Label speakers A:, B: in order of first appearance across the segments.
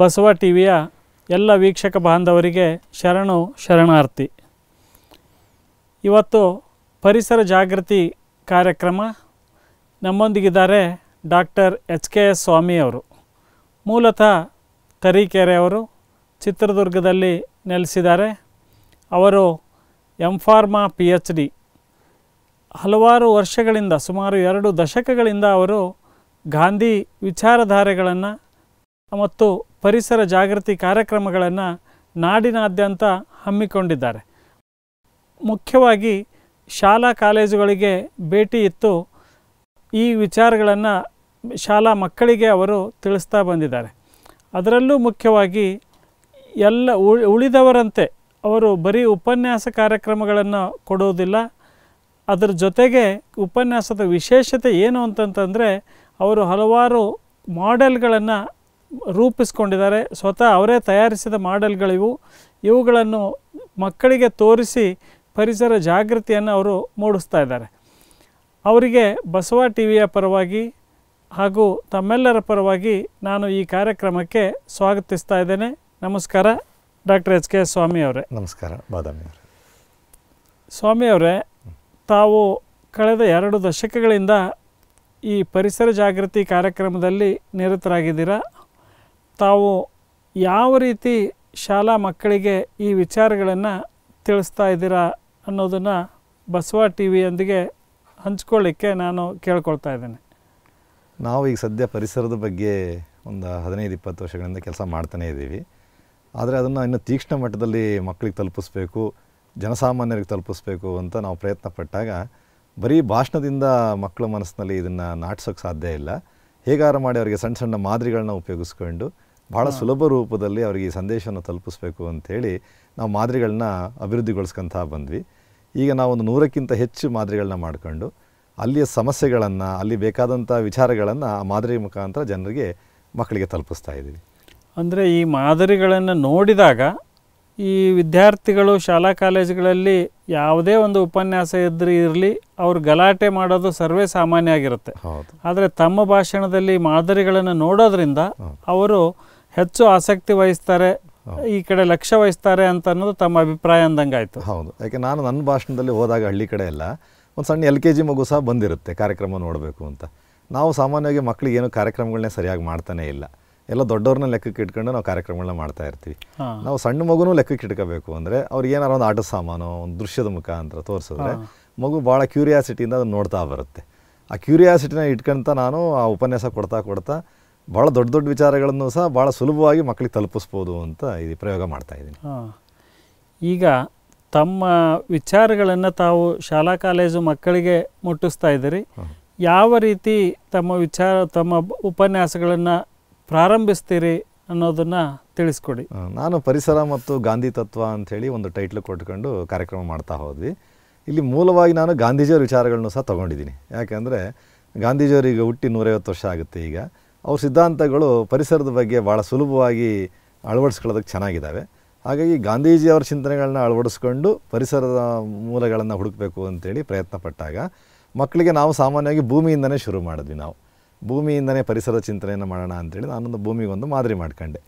A: ಬಸವ ಟಿವಿಯ ಎಲ್ಲ ವೀಕ್ಷಕ ಬಾಂಧವರಿಗೆ ಶರಣು ಶರಣಾರ್ಥಿ ಇವತ್ತು ಪರಿಸರ ಜಾಗೃತಿ ಕಾರ್ಯಕ್ರಮ ನಮ್ಮೊಂದಿಗಿದ್ದಾರೆ ಡಾಕ್ಟರ್ ಎಚ್ ಕೆ ಎಸ್ ಸ್ವಾಮಿಯವರು ಮೂಲತಃ ತರೀಕೆರೆಯವರು ಚಿತ್ರದುರ್ಗದಲ್ಲಿ ನೆಲೆಸಿದ್ದಾರೆ ಅವರು M pharma P H D ಹಲವಾರು ವರ್ಷಗಳಿಂದ ಸುಮಾರು ಎರಡು ದಶಕಗಳಿಂದ ಅವರು ಗಾಂಧಿ ವಿಚಾರಧಾರೆಗಳನ್ನು ಮತ್ತು ಪರಿಸರ ಜಾಗೃತಿ ಕಾರ್ಯಕ್ರಮಗಳನ್ನು ನಾಡಿನಾದ್ಯಂತ ಹಮ್ಮಿಕೊಂಡಿದ್ದಾರೆ ಮುಖ್ಯವಾಗಿ ಶಾಲಾ ಕಾಲೇಜುಗಳಿಗೆ ಭೇಟಿ ಇತ್ತು ಈ ವಿಚಾರಗಳನ್ನು ಶಾಲಾ ಮಕ್ಕಳಿಗೆ ಅವರು ತಿಳಿಸ್ತಾ ಬಂದಿದ್ದಾರೆ ಅದರಲ್ಲೂ ಮುಖ್ಯವಾಗಿ ಎಲ್ಲ ಉಳಿದವರಂತೆ ಅವರು ಬರೀ ಉಪನ್ಯಾಸ ಕಾರ್ಯಕ್ರಮಗಳನ್ನು ಕೊಡೋದಿಲ್ಲ ಅದರ ಜೊತೆಗೆ ಉಪನ್ಯಾಸದ ವಿಶೇಷತೆ ಏನು ಅಂತಂತಂದರೆ ಅವರು ಹಲವಾರು ಮಾಡೆಲ್ಗಳನ್ನು ರೂಪಿಸ್ಕೊಂಡಿದ್ದಾರೆ ಸ್ವತಃ ಅವರೇ ತಯಾರಿಸಿದ ಮಾಡೆಲ್ಗಳಿವು ಇವುಗಳನ್ನು ಮಕ್ಕಳಿಗೆ ತೋರಿಸಿ ಪರಿಸರ ಜಾಗೃತಿಯನ್ನು ಅವರು ಮೂಡಿಸ್ತಾ ಇದ್ದಾರೆ ಅವರಿಗೆ ಬಸವ ಟಿ ವಿಯ ಪರವಾಗಿ ಹಾಗೂ ತಮ್ಮೆಲ್ಲರ ಪರವಾಗಿ ನಾನು ಈ ಕಾರ್ಯಕ್ರಮಕ್ಕೆ ಸ್ವಾಗತಿಸ್ತಾ ಇದ್ದೇನೆ ನಮಸ್ಕಾರ ಡಾಕ್ಟರ್ ಎಚ್ ಕೆ ಸ್ವಾಮಿ ಅವರೇ ನಮಸ್ಕಾರ ಬಾದಾಮಿ ಅವರೇ ಸ್ವಾಮಿ ಅವರೇ ತಾವು ಕಳೆದ ಎರಡು ದಶಕಗಳಿಂದ ಈ ಪರಿಸರ ಜಾಗೃತಿ ಕಾರ್ಯಕ್ರಮದಲ್ಲಿ ನಿರತರಾಗಿದ್ದೀರಾ ತಾವು ಯಾವ ರೀತಿ ಶಾಲಾ ಮಕ್ಕಳಿಗೆ ಈ ವಿಚಾರಗಳನ್ನು ತಿಳಿಸ್ತಾ ಇದ್ದೀರಾ ಅನ್ನೋದನ್ನು ಬಸವ ಟಿ ವಿಯೊಂದಿಗೆ ಹಂಚ್ಕೊಳ್ಳಿಕ್ಕೆ ನಾನು ಕೇಳ್ಕೊಳ್ತಾ ಇದ್ದೇನೆ
B: ನಾವು ಈಗ ಸದ್ಯ ಪರಿಸರದ ಬಗ್ಗೆ ಒಂದು ಹದಿನೈದು ಇಪ್ಪತ್ತು ವರ್ಷಗಳಿಂದ ಕೆಲಸ ಮಾಡ್ತಾನೇ ಇದ್ದೀವಿ ಆದರೆ ಅದನ್ನು ಇನ್ನೂ ತೀಕ್ಷ್ಣ ಮಟ್ಟದಲ್ಲಿ ಮಕ್ಕಳಿಗೆ ತಲುಪಿಸ್ಬೇಕು ಜನಸಾಮಾನ್ಯರಿಗೆ ತಲುಪಿಸ್ಬೇಕು ಅಂತ ನಾವು ಪ್ರಯತ್ನ ಪಟ್ಟಾಗ ಬರೀ ಭಾಷಣದಿಂದ ಮಕ್ಕಳ ಮನಸ್ಸಿನಲ್ಲಿ ಇದನ್ನು ನಾಟಿಸೋಕ್ಕೆ ಸಾಧ್ಯ ಇಲ್ಲ ಹೇಗಾರು ಮಾಡಿ ಅವರಿಗೆ ಸಣ್ಣ ಸಣ್ಣ ಮಾದರಿಗಳನ್ನ ಉಪಯೋಗಿಸ್ಕೊಂಡು ಭಾಳ ಸುಲಭ ರೂಪದಲ್ಲಿ ಅವರಿಗೆ ಈ ಸಂದೇಶವನ್ನು ತಲುಪಿಸ್ಬೇಕು ಅಂಥೇಳಿ ನಾವು ಮಾದರಿಗಳನ್ನ ಅಭಿವೃದ್ಧಿಗೊಳಿಸ್ಕೊಂತ ಬಂದ್ವಿ ಈಗ ನಾವು ಒಂದು ನೂರಕ್ಕಿಂತ ಹೆಚ್ಚು ಮಾದರಿಗಳನ್ನ ಮಾಡಿಕೊಂಡು ಅಲ್ಲಿಯ ಸಮಸ್ಯೆಗಳನ್ನು ಅಲ್ಲಿ ಬೇಕಾದಂಥ ವಿಚಾರಗಳನ್ನು ಆ ಮಾದರಿ ಮುಖಾಂತರ ಜನರಿಗೆ ಮಕ್ಕಳಿಗೆ ತಲುಪಿಸ್ತಾ ಇದ್ದೀವಿ
A: ಅಂದರೆ ಈ ಮಾದರಿಗಳನ್ನು ನೋಡಿದಾಗ ಈ ವಿದ್ಯಾರ್ಥಿಗಳು ಶಾಲಾ ಕಾಲೇಜುಗಳಲ್ಲಿ ಯಾವುದೇ ಒಂದು ಉಪನ್ಯಾಸ ಇದ್ರೆ ಇರಲಿ ಅವರು ಗಲಾಟೆ ಮಾಡೋದು ಸರ್ವೇ ಸಾಮಾನ್ಯ ಆಗಿರುತ್ತೆ ಆದರೆ ತಮ್ಮ ಭಾಷಣದಲ್ಲಿ ಮಾದರಿಗಳನ್ನು ನೋಡೋದ್ರಿಂದ ಅವರು ಹೆಚ್ಚು ಆಸಕ್ತಿ ವಹಿಸ್ತಾರೆ ಈ ಕಡೆ ಲಕ್ಷ್ಯ
B: ವಹಿಸ್ತಾರೆ ಅಂತ ಅನ್ನೋದು ತಮ್ಮ ಅಭಿಪ್ರಾಯ ಆಯಿತು ಹೌದು ಯಾಕೆ ನಾನು ನನ್ನ ಭಾಷಣದಲ್ಲಿ ಹೋದಾಗ ಹಳ್ಳಿ ಕಡೆ ಎಲ್ಲ ಒಂದು ಸಣ್ಣ ಎಲ್ ಕೆ ಜಿ ಮಗು ಸಹ ಬಂದಿರುತ್ತೆ ಕಾರ್ಯಕ್ರಮ ನೋಡಬೇಕು ಅಂತ ನಾವು ಸಾಮಾನ್ಯವಾಗಿ ಮಕ್ಕಳಿಗೆ ಏನು ಕಾರ್ಯಕ್ರಮಗಳನ್ನೇ ಸರಿಯಾಗಿ ಮಾಡ್ತಾನೆ ಇಲ್ಲ ಎಲ್ಲ ದೊಡ್ಡವ್ರನ್ನ ಲೆಕ್ಕಕ್ಕೆ ಇಟ್ಕೊಂಡು ನಾವು ಕಾರ್ಯಕ್ರಮಗಳನ್ನ ಮಾಡ್ತಾ ಇರ್ತೀವಿ ನಾವು ಸಣ್ಣ ಮಗುನೂ ಲೆಕ್ಕಕ್ಕೆ ಇಟ್ಕೋಬೇಕು ಅಂದರೆ ಅವ್ರು ಏನಾರು ಒಂದು ಆಟದ ಸಾಮಾನು ಒಂದು ದೃಶ್ಯದ ಮುಖಾಂತರ ತೋರಿಸಿದ್ರೆ ಮಗು ಭಾಳ ಕ್ಯೂರಿಯಾಸಿಟಿಯಿಂದ ಅದನ್ನು ನೋಡ್ತಾ ಬರುತ್ತೆ ಆ ಕ್ಯೂರಿಯಾಸಿಟಿನ ಇಟ್ಕೊಂತ ನಾನು ಆ ಉಪನ್ಯಾಸ ಕೊಡ್ತಾ ಕೊಡ್ತಾ ಭಾಳ ದೊಡ್ಡ ದೊಡ್ಡ ವಿಚಾರಗಳನ್ನು ಸಹ ಭಾಳ ಸುಲಭವಾಗಿ ಮಕ್ಕಳಿಗೆ ತಲುಪಿಸ್ಬೋದು ಅಂತ ಇಲ್ಲಿ ಪ್ರಯೋಗ ಮಾಡ್ತಾ ಇದ್ದೀನಿ
A: ಈಗ ತಮ್ಮ ವಿಚಾರಗಳನ್ನು ತಾವು ಶಾಲಾ ಕಾಲೇಜು ಮಕ್ಕಳಿಗೆ ಮುಟ್ಟಿಸ್ತಾ ಇದ್ದೀರಿ ಯಾವ ರೀತಿ ತಮ್ಮ ವಿಚಾರ ತಮ್ಮ ಉಪನ್ಯಾಸಗಳನ್ನು ಪ್ರಾರಂಭಿಸ್ತೀರಿ ಅನ್ನೋದನ್ನು
B: ತಿಳಿಸ್ಕೊಡಿ ನಾನು ಪರಿಸರ ಮತ್ತು ಗಾಂಧಿ ತತ್ವ ಅಂಥೇಳಿ ಒಂದು ಟೈಟ್ಲ್ ಕೊಟ್ಕೊಂಡು ಕಾರ್ಯಕ್ರಮ ಮಾಡ್ತಾ ಹೋದ್ವಿ ಇಲ್ಲಿ ಮೂಲವಾಗಿ ನಾನು ಗಾಂಧೀಜಿಯವ್ರ ವಿಚಾರಗಳನ್ನು ಸಹ ತೊಗೊಂಡಿದ್ದೀನಿ ಯಾಕೆಂದರೆ ಗಾಂಧೀಜಿಯವ್ರಿಗೆ ಹುಟ್ಟಿ ನೂರೈವತ್ತು ವರ್ಷ ಆಗುತ್ತೆ ಈಗ ಅವ್ರ ಸಿದ್ಧಾಂತಗಳು ಪರಿಸರದ ಬಗ್ಗೆ ಭಾಳ ಸುಲಭವಾಗಿ ಅಳವಡಿಸ್ಕೊಳ್ಳೋದಕ್ಕೆ ಚೆನ್ನಾಗಿದ್ದಾವೆ ಹಾಗಾಗಿ ಗಾಂಧೀಜಿಯವರ ಚಿಂತನೆಗಳನ್ನ ಅಳವಡಿಸ್ಕೊಂಡು ಪರಿಸರದ ಮೂಲಗಳನ್ನು ಹುಡುಕಬೇಕು ಅಂತೇಳಿ ಪ್ರಯತ್ನ ಪಟ್ಟಾಗ ಮಕ್ಕಳಿಗೆ ನಾವು ಸಾಮಾನ್ಯವಾಗಿ ಭೂಮಿಯಿಂದನೇ ಶುರು ಮಾಡಿದ್ವಿ ನಾವು ಭೂಮಿಯಿಂದನೇ ಪರಿಸರ ಚಿಂತನೆಯನ್ನು ಮಾಡೋಣ ಅಂತೇಳಿ ನಾನೊಂದು ಭೂಮಿಗೊಂದು ಮಾದರಿ ಮಾಡ್ಕೊಂಡೆ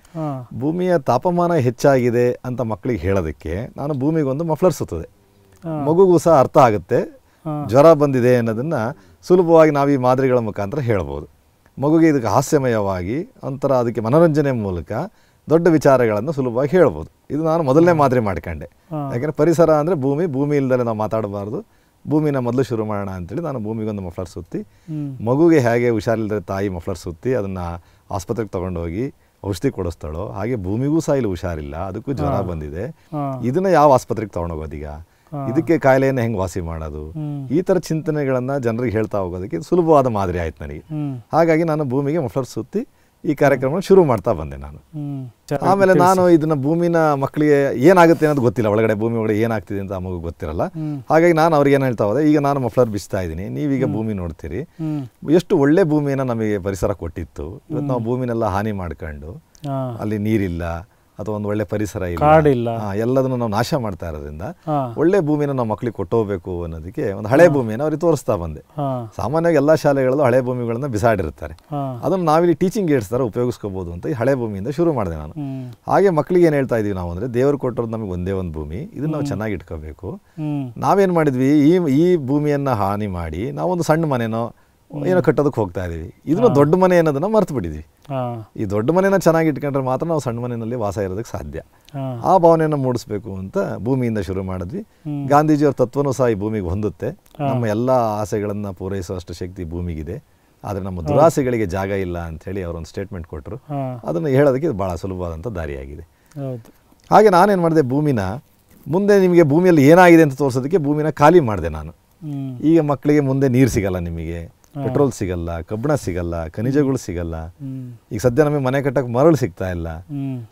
B: ಭೂಮಿಯ ತಾಪಮಾನ ಹೆಚ್ಚಾಗಿದೆ ಅಂತ ಮಕ್ಕಳಿಗೆ ಹೇಳೋದಕ್ಕೆ ನಾನು ಭೂಮಿಗೊಂದು ಮಫ್ಲರ್ ಸುತ್ತದೆ ಮಗುಗೂ ಸಹ ಅರ್ಥ ಆಗುತ್ತೆ ಜ್ವರ ಬಂದಿದೆ ಅನ್ನೋದನ್ನು ಸುಲಭವಾಗಿ ನಾವು ಈ ಮಾದರಿಗಳ ಮುಖಾಂತರ ಹೇಳ್ಬೋದು ಮಗುಗೆ ಇದಕ್ಕೆ ಹಾಸ್ಯಮಯವಾಗಿ ಒಂಥರ ಅದಕ್ಕೆ ಮನೋರಂಜನೆ ಮೂಲಕ ದೊಡ್ಡ ವಿಚಾರಗಳನ್ನು ಸುಲಭವಾಗಿ ಹೇಳ್ಬೋದು ಇದು ನಾನು ಮೊದಲನೇ ಮಾದರಿ ಮಾಡ್ಕೊಂಡೆ ಯಾಕೆಂದರೆ ಪರಿಸರ ಅಂದರೆ ಭೂಮಿ ಭೂಮಿ ಇಲ್ದಲೆ ನಾವು ಮಾತಾಡಬಾರ್ದು ಭೂಮಿನ ಮೊದಲು ಶುರು ಮಾಡೋಣ ಅಂತೇಳಿ ನಾನು ಭೂಮಿಗೊಂದು ಮಫ್ಲರ್ ಸುತ್ತಿ ಮಗುಗೆ ಹೇಗೆ ಹುಷಾರಿಲ್ಲದೆ ತಾಯಿ ಮಫ್ಲರ್ ಸುತ್ತಿ ಅದನ್ನು ಆಸ್ಪತ್ರೆಗೆ ಹೋಗಿ ಔಷಧಿ ಕೊಡಿಸ್ತಾಳೋ ಹಾಗೆ ಭೂಮಿಗೂ ಸಹ ಇಲ್ಲಿ ಹುಷಾರಿಲ್ಲ ಅದಕ್ಕೂ ಜ್ವರ ಬಂದಿದೆ ಇದನ್ನ ಯಾವ ಆಸ್ಪತ್ರೆಗೆ ತೊಗೊಂಡೋಗೋದೀಗ ಇದಕ್ಕೆ ಕಾಯಿಲೆಯನ್ನು ಹೆಂಗ್ ವಾಸಿ ಮಾಡೋದು ಈ ತರ ಚಿಂತನೆಗಳನ್ನ ಜನರಿಗೆ ಹೇಳ್ತಾ ಹೋಗೋದಕ್ಕೆ ಸುಲಭವಾದ ಮಾದರಿ ಆಯ್ತು ನನಗೆ ಹಾಗಾಗಿ ನಾನು ಭೂಮಿಗೆ ಮಫ್ಲರ್ ಸುತ್ತಿ ಈ ಕಾರ್ಯಕ್ರಮ ಶುರು ಮಾಡ್ತಾ ಬಂದೆ ನಾನು ಆಮೇಲೆ ನಾನು ಇದನ್ನ ಭೂಮಿನ ಮಕ್ಕಳಿಗೆ ಏನಾಗುತ್ತೆ ಅನ್ನೋದು ಗೊತ್ತಿಲ್ಲ ಒಳಗಡೆ ಭೂಮಿ ಒಳಗಡೆ ಏನಾಗ್ತಿದೆ ಅಂತ ಮಗು ಗೊತ್ತಿರಲ್ಲ ಹಾಗಾಗಿ ನಾನು ಅವ್ರಿಗೆ ಏನು ಹೇಳ್ತಾ ಹೋದೆ ಈಗ ನಾನು ಮಫ್ಲರ್ ಬಿಸ್ತಾ ಇದ್ದೀನಿ ನೀವೀಗ ಭೂಮಿ ನೋಡ್ತೀರಿ ಎಷ್ಟು ಒಳ್ಳೆ ಭೂಮಿಯನ್ನ ನಮಗೆ ಪರಿಸರ ಕೊಟ್ಟಿತ್ತು ಇವತ್ತು ನಾವು ಭೂಮಿನೆಲ್ಲ ಹಾನಿ ಮಾಡ್ಕೊಂಡು ಅಲ್ಲಿ ನೀರಿಲ್ಲ ಅಥವಾ ಒಂದು ಒಳ್ಳೆ ಪರಿಸರ ಇಲ್ಲ ಎಲ್ಲದನ್ನು ನಾವು ನಾಶ ಮಾಡ್ತಾ ಇರೋದ್ರಿಂದ ಒಳ್ಳೆ ಭೂಮಿನ ನಾವು ಮಕ್ಕಳಿಗೆ ಕೊಟ್ಟೋಗ್ಬೇಕು ಅನ್ನೋದಕ್ಕೆ ಒಂದು ಹಳೆ ಭೂಮಿಯನ್ನು ಅವ್ರಿಗೆ ತೋರಿಸ್ತಾ ಬಂದೆ ಸಾಮಾನ್ಯವಾಗಿ ಎಲ್ಲ ಶಾಲೆಗಳಲ್ಲೂ ಹಳೆ ಭೂಮಿಗಳನ್ನ ಬಿಸಾಡಿರ್ತಾರೆ ಅದನ್ನು ನಾವಿಲ್ಲಿ ಟೀಚಿಂಗ್ ಏಡ್ಸ್ ತರ ಉಪಯೋಗಿಸ್ಕೋಬಹುದು ಅಂತ ಈ ಹಳೆ ಭೂಮಿಯಿಂದ ಶುರು ಮಾಡಿದೆ ನಾನು ಹಾಗೆ ಮಕ್ಕಳಿಗೆ ಏನು ಹೇಳ್ತಾ ಇದೀವಿ ನಾವು ಅಂದ್ರೆ ದೇವರು ಕೊಟ್ಟರು ನಮಗೆ ಒಂದೇ ಒಂದು ಭೂಮಿ ಇದನ್ನ ನಾವು ಚೆನ್ನಾಗಿ ಇಟ್ಕೋಬೇಕು ನಾವೇನ್ ಮಾಡಿದ್ವಿ ಈ ಈ ಭೂಮಿಯನ್ನ ಹಾನಿ ಮಾಡಿ ನಾವೊಂದು ಸಣ್ಣ ಮನೆನೋ ಏನೋ ಕಟ್ಟೋದಕ್ಕೆ ಹೋಗ್ತಾ ಇದೀವಿ ಇದನ್ನ ದೊಡ್ಡ ಮನೆ ಅನ್ನೋದನ್ನ ಮರ್ತು ಬಿಟ್ಟಿದ್ವಿ ಈ ದೊಡ್ಡ ಮನೆನ ಚೆನ್ನಾಗಿ ಇಟ್ಕೊಂಡ್ರೆ ಮಾತ್ರ ನಾವು ಸಣ್ಣ ಮನೆಯಲ್ಲಿ ವಾಸ ಇರೋದಕ್ಕೆ ಸಾಧ್ಯ ಆ ಭಾವನೆಯನ್ನು ಮೂಡಿಸ್ಬೇಕು ಅಂತ ಭೂಮಿಯಿಂದ ಶುರು ಮಾಡಿದ್ವಿ ಗಾಂಧೀಜಿಯವ್ರ ತತ್ವನೂ ಸಹ ಈ ಭೂಮಿಗೆ ಹೊಂದುತ್ತೆ ನಮ್ಮ ಎಲ್ಲ ಆಸೆಗಳನ್ನ ಪೂರೈಸುವಷ್ಟು ಶಕ್ತಿ ಭೂಮಿಗಿದೆ ಆದರೆ ನಮ್ಮ ದುರಾಸೆಗಳಿಗೆ ಜಾಗ ಇಲ್ಲ ಅಂತ ಹೇಳಿ ಅವರೊಂದು ಸ್ಟೇಟ್ಮೆಂಟ್ ಕೊಟ್ಟರು ಅದನ್ನು ಹೇಳೋದಕ್ಕೆ ಭಾಳ ಸುಲಭವಾದಂಥ ದಾರಿಯಾಗಿದೆ ಹಾಗೆ ನಾನೇನು ಮಾಡಿದೆ ಭೂಮಿನ ಮುಂದೆ ನಿಮಗೆ ಭೂಮಿಯಲ್ಲಿ ಏನಾಗಿದೆ ಅಂತ ತೋರಿಸೋದಕ್ಕೆ ಭೂಮಿನ ಖಾಲಿ ಮಾಡಿದೆ ನಾನು ಈಗ ಮಕ್ಕಳಿಗೆ ಮುಂದೆ ನೀರು ಸಿಗಲ್ಲ ನಿಮಗೆ ಪೆಟ್ರೋಲ್ ಸಿಗಲ್ಲ ಕಬ್ಬಣ ಸಿಗಲ್ಲ ಖನಿಜಗಳು ಸಿಗಲ್ಲ ಈಗ ಸದ್ಯ ನಮಗೆ ಮನೆ ಕಟ್ಟಕ್ಕೆ ಮರಳು ಸಿಗ್ತಾ ಇಲ್ಲ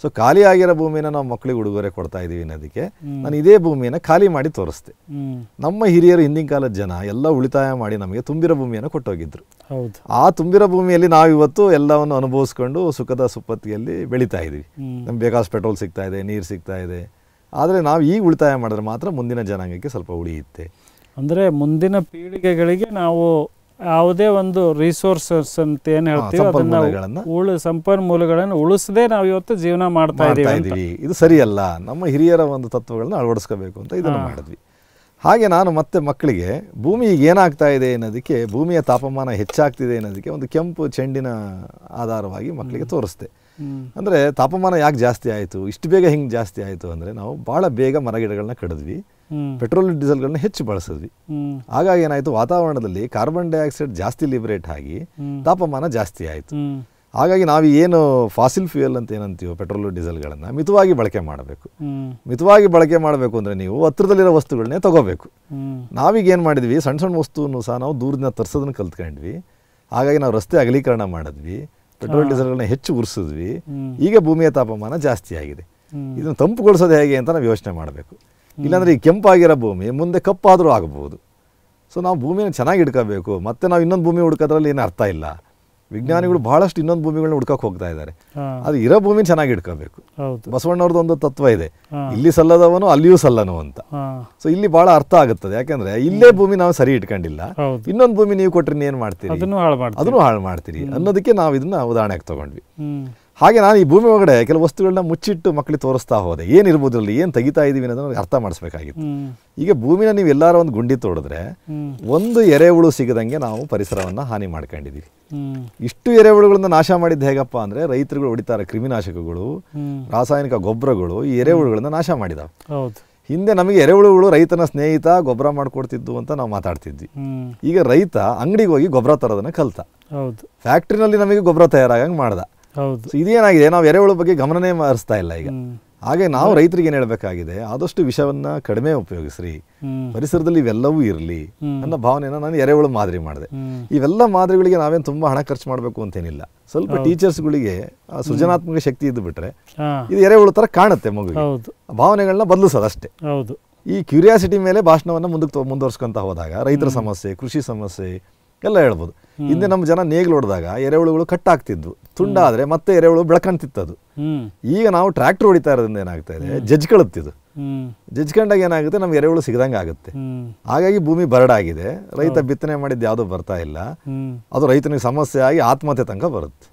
B: ಸೊ ಖಾಲಿ ಆಗಿರೋ ಭೂಮಿನ ನಾವು ಮಕ್ಕಳಿಗೆ ಉಡುಗೊರೆ ಕೊಡ್ತಾ ಇದೀವಿ ಅನ್ನೋದಕ್ಕೆ ನಾನು ಇದೇ ಭೂಮಿಯನ್ನು ಖಾಲಿ ಮಾಡಿ ತೋರಿಸ್ತೆ ನಮ್ಮ ಹಿರಿಯರು ಹಿಂದಿನ ಕಾಲದ ಜನ ಎಲ್ಲ ಉಳಿತಾಯ ಮಾಡಿ ನಮಗೆ ತುಂಬಿರ ಭೂಮಿಯನ್ನು ಕೊಟ್ಟೋಗಿದ್ರು ಆ ತುಂಬಿರ ಭೂಮಿಯಲ್ಲಿ ನಾವು ಇವತ್ತು ಎಲ್ಲವನ್ನು ಅನುಭವಿಸ್ಕೊಂಡು ಸುಖದ ಸುಪ್ಪತ್ತಿಯಲ್ಲಿ ಬೆಳಿತಾ ಇದೀವಿ ನಮ್ಗೆ ಬೇಕಾದ ಪೆಟ್ರೋಲ್ ಸಿಗ್ತಾ ಇದೆ ನೀರು ಸಿಗ್ತಾ ಇದೆ ಆದ್ರೆ ನಾವು ಈಗ ಉಳಿತಾಯ ಮಾಡಿದ್ರೆ ಮಾತ್ರ ಮುಂದಿನ ಜನಾಂಗಕ್ಕೆ ಸ್ವಲ್ಪ ಉಳಿಯುತ್ತೆ ಅಂದರೆ ಮುಂದಿನ
A: ಪೀಳಿಗೆಗಳಿಗೆ ನಾವು ಯಾವುದೇ ಒಂದು ರಿಸೋರ್ಸಸ್ ಅಂತ ಏನ್ ಹೇಳ್ತೀವಿ ಅದನ್ನ ಉಳು ಸಂಪನ್ಮೂಲಗಳನ್ನು ಉಳಿಸದೆ ನಾವು ಇವತ್ತು ಜೀವನ ಮಾಡ್ತಾ ಇದ್ದೀವಿ ಇದು
B: ಸರಿಯಲ್ಲ ನಮ್ಮ ಹಿರಿಯರ ಒಂದು ತತ್ವಗಳನ್ನ ಅಳವಡಿಸ್ಕೋಬೇಕು ಅಂತ ಇದನ್ನು ಮಾಡಿದ್ವಿ ಹಾಗೆ ನಾನು ಮತ್ತೆ ಮಕ್ಕಳಿಗೆ ಭೂಮಿ ಈಗ ಏನಾಗ್ತಾ ಇದೆ ಅನ್ನೋದಕ್ಕೆ ಭೂಮಿಯ ತಾಪಮಾನ ಹೆಚ್ಚಾಗ್ತಿದೆ ಅನ್ನೋದಕ್ಕೆ ಒಂದು ಕೆಂಪು ಚೆಂಡಿನ ಆಧಾರವಾಗಿ ಮಕ್ಕಳಿಗೆ ತೋರಿಸ್ತೆ ಅಂದರೆ ತಾಪಮಾನ ಯಾಕೆ ಜಾಸ್ತಿ ಆಯಿತು ಇಷ್ಟು ಬೇಗ ಹಿಂಗೆ ಜಾಸ್ತಿ ಆಯಿತು ಅಂದರೆ ನಾವು ಭಾಳ ಬೇಗ ಮರಗಿಡಗಳನ್ನ ಕಡಿದ್ವಿ ಪೆಟ್ರೋಲ್ ಡೀಸೆಲ್ಗಳನ್ನ ಹೆಚ್ಚು ಬಳಸಿದ್ವಿ ಹಾಗಾಗಿ ಏನಾಯ್ತು ವಾತಾವರಣದಲ್ಲಿ ಕಾರ್ಬನ್ ಡೈಆಕ್ಸೈಡ್ ಜಾಸ್ತಿ ಲಿಬರೇಟ್ ಆಗಿ ತಾಪಮಾನ ಜಾಸ್ತಿ ಆಯಿತು ಹಾಗಾಗಿ ನಾವು ಏನು ಫಾಸಿಲ್ ಫ್ಯೂಯಲ್ ಅಂತ ಏನಂತೀವೋ ಪೆಟ್ರೋಲ್ ಡೀಸೆಲ್ಗಳನ್ನ ಮಿತವಾಗಿ ಬಳಕೆ ಮಾಡಬೇಕು ಮಿತವಾಗಿ ಬಳಕೆ ಮಾಡಬೇಕು ಅಂದ್ರೆ ನೀವು ಹತ್ರದಲ್ಲಿರೋ ವಸ್ತುಗಳನ್ನೇ ತಗೋಬೇಕು ನಾವೀಗ ಏನು ಮಾಡಿದ್ವಿ ಸಣ್ಣ ಸಣ್ಣ ವಸ್ತುವನ್ನು ಸಹ ನಾವು ದೂರದಿಂದ ತರಿಸೋದನ್ನ ಕಲ್ತ್ಕೊಂಡ್ವಿ ಹಾಗಾಗಿ ನಾವು ರಸ್ತೆ ಅಗಲೀಕರಣ ಮಾಡಿದ್ವಿ ಪೆಟ್ರೋಲ್ ಡೀಸೆಲ್ಗಳನ್ನ ಹೆಚ್ಚು ಉರ್ಸಿದ್ವಿ ಈಗ ಭೂಮಿಯ ತಾಪಮಾನ ಜಾಸ್ತಿ ಆಗಿದೆ ಇದನ್ನು ತಂಪುಗೊಳಿಸೋದು ಹೇಗೆ ಅಂತ ನಾವು ಯೋಚನೆ ಮಾಡಬೇಕು ಇಲ್ಲಾಂದ್ರೆ ಈ ಕೆಂಪಾಗಿರೋ ಭೂಮಿ ಮುಂದೆ ಕಪ್ಪಾದರೂ ಆಗಬಹುದು ಸೊ ನಾವು ಭೂಮಿನ ಚೆನ್ನಾಗಿ ಹಿಡ್ಕೋಬೇಕು ಮತ್ತೆ ನಾವು ಇನ್ನೊಂದು ಭೂಮಿ ಹುಡ್ಕೋದ್ರಲ್ಲಿ ಏನು ಅರ್ಥ ಇಲ್ಲ ವಿಜ್ಞಾನಿಗಳು ಬಹಳಷ್ಟು ಇನ್ನೊಂದು ಭೂಮಿಗಳನ್ನ ಹುಡ್ಕಕ್ಕೆ ಹೋಗ್ತಾ ಇದ್ದಾರೆ ಅದು ಇರೋ ಭೂಮಿನ ಚೆನ್ನಾಗಿ ಹಿಡ್ಕೋಬೇಕು ಬಸವಣ್ಣವ್ರದ್ದು ಒಂದು ತತ್ವ ಇದೆ ಇಲ್ಲಿ ಸಲ್ಲದವನು ಅಲ್ಲಿಯೂ ಸಲ್ಲನು ಅಂತ ಸೊ ಇಲ್ಲಿ ಬಹಳ ಅರ್ಥ ಆಗುತ್ತದೆ ಯಾಕಂದ್ರೆ ಇಲ್ಲೇ ಭೂಮಿ ನಾವು ಸರಿ ಇಟ್ಕೊಂಡಿಲ್ಲ ಇನ್ನೊಂದು ಭೂಮಿ ನೀವು ಕೊಟ್ರಿ ಏನ್ ಮಾಡ್ತೀರಿ ಅದನ್ನು ಹಾಳು ಮಾಡ್ತೀರಿ ಅನ್ನೋದಕ್ಕೆ ನಾವು ಇದನ್ನ ಉದಾಹರಣೆಗೆ ತಗೊಂಡ್ವಿ ಹಾಗೆ ನಾನು ಈ ಭೂಮಿ ಒಳಗಡೆ ಕೆಲವು ವಸ್ತುಗಳನ್ನ ಮುಚ್ಚಿಟ್ಟು ಮಕ್ಕಳಿಗೆ ತೋರಿಸ್ತಾ ಹೋದೆ ಏನಿರ್ಬೋದು ಅಲ್ಲಿ ಏನು ತೆಗಿತಾ ಇದ್ದೀವಿ ಅನ್ನೋದನ್ನ ಅರ್ಥ ಮಾಡಿಸ್ಬೇಕಾಗಿತ್ತು ಈಗ ಭೂಮಿನ ನೀವು ಎಲ್ಲಾರ ಒಂದು ಗುಂಡಿ ತೋಡಿದ್ರೆ ಒಂದು ಎರೆಹುಳು ಸಿಗದಂಗೆ ನಾವು ಪರಿಸರವನ್ನು ಹಾನಿ ಮಾಡ್ಕೊಂಡಿದ್ದೀವಿ ಇಷ್ಟು ಎರೆಹುಳುಗಳನ್ನ ನಾಶ ಮಾಡಿದ್ದು ಹೇಗಪ್ಪ ಅಂದರೆ ರೈತರುಗಳು ಹೊಡಿತಾರೆ ಕ್ರಿಮಿನಾಶಕಗಳು ರಾಸಾಯನಿಕ ಗೊಬ್ಬರಗಳು ಈ ಎರೆಹುಳುಗಳನ್ನ ನಾಶ ಮಾಡಿದಾವೆ ಹಿಂದೆ ನಮಗೆ ಎರೆಹುಳುಗಳು ರೈತನ ಸ್ನೇಹಿತ ಗೊಬ್ಬರ ಮಾಡಿಕೊಡ್ತಿದ್ದು ಅಂತ ನಾವು ಮಾತಾಡ್ತಿದ್ವಿ ಈಗ ರೈತ ಅಂಗಡಿಗೆ ಹೋಗಿ ಗೊಬ್ಬರ ತರೋದನ್ನ ಕಲ್ತ ಫ್ಯಾಕ್ಟ್ರಿನಲ್ಲಿ ನಮಗೆ ಗೊಬ್ಬರ ತಯಾರಾಗಂಗೆ ಮಾಡ್ದ ಹೌದು ಇದೇನಾಗಿದೆ ನಾವು ಎರೆಹುಳು ಬಗ್ಗೆ ಗಮನನೇ ಹರಿಸ್ತಾ ಇಲ್ಲ ಈಗ ಹಾಗೆ ನಾವು ರೈತರಿಗೆ ಏನು ಹೇಳಬೇಕಾಗಿದೆ ಆದಷ್ಟು ವಿಷವನ್ನ ಕಡಿಮೆ ಉಪಯೋಗಿಸ್ರಿ ಪರಿಸರದಲ್ಲಿ ಇವೆಲ್ಲವೂ ಇರಲಿ ನನ್ನ ಭಾವನೆನ ನಾನು ಎರೆಹುಳು ಮಾದರಿ ಮಾಡಿದೆ ಇವೆಲ್ಲ ಮಾದರಿಗಳಿಗೆ ನಾವೇನು ತುಂಬಾ ಹಣ ಖರ್ಚು ಮಾಡಬೇಕು ಅಂತೇನಿಲ್ಲ ಸ್ವಲ್ಪ ಟೀಚರ್ಸ್ಗಳಿಗೆ ಸೃಜನಾತ್ಮಕ ಶಕ್ತಿ ಇದ್ದು ಬಿಟ್ರೆ ಇದು ಎರೆಹುಳು ತರ ಕಾಣುತ್ತೆ ಮಗು ಭಾವನೆಗಳನ್ನ ಬದಲಿಸೋದಷ್ಟೇ ಹೌದು ಈ ಕ್ಯೂರಿಯಾಸಿಟಿ ಮೇಲೆ ಭಾಷಣವನ್ನು ಮುಂದಕ್ಕೆ ಮುಂದುವರ್ಸ್ಕೊಂತ ಹೋದಾಗ ರೈತರ ಸಮಸ್ಯೆ ಕೃಷಿ ಸಮಸ್ಯೆ ಎಲ್ಲ ಹೇಳ್ಬೋದು ಹಿಂದೆ ನಮ್ಮ ಜನ ನೇಗ್ಲು ಹೊಡೆದಾಗ ಎರೆಹುಳುಗಳು ಕಟ್ಟಾಗ್ತಿದ್ವು ತುಂಡಾದ್ರೆ ಮತ್ತೆ ಎರೆಹುಳು ಅದು ಈಗ ನಾವು ಟ್ರ್ಯಾಕ್ಟರ್ ಹೊಡಿತಾ ಇರೋದ್ರಿಂದ ಏನಾಗ್ತಾ ಇದೆ ಜಜ್ಕೊಳುತ್ತಿದ್ದು ಜಜ್ಕೊಂಡಾಗ ಏನಾಗುತ್ತೆ ನಮ್ಗೆ ಎರೆಹುಳು ಸಿಗದಂಗೆ ಆಗುತ್ತೆ ಹಾಗಾಗಿ ಭೂಮಿ ಬರಡಾಗಿದೆ ರೈತ ಬಿತ್ತನೆ ಮಾಡಿದ್ದು ಯಾವುದೂ ಬರ್ತಾ ಇಲ್ಲ ಅದು ರೈತನಿಗೆ ಸಮಸ್ಯೆ ಆಗಿ ಆತ್ಮಹತ್ಯೆ ತನಕ ಬರುತ್ತೆ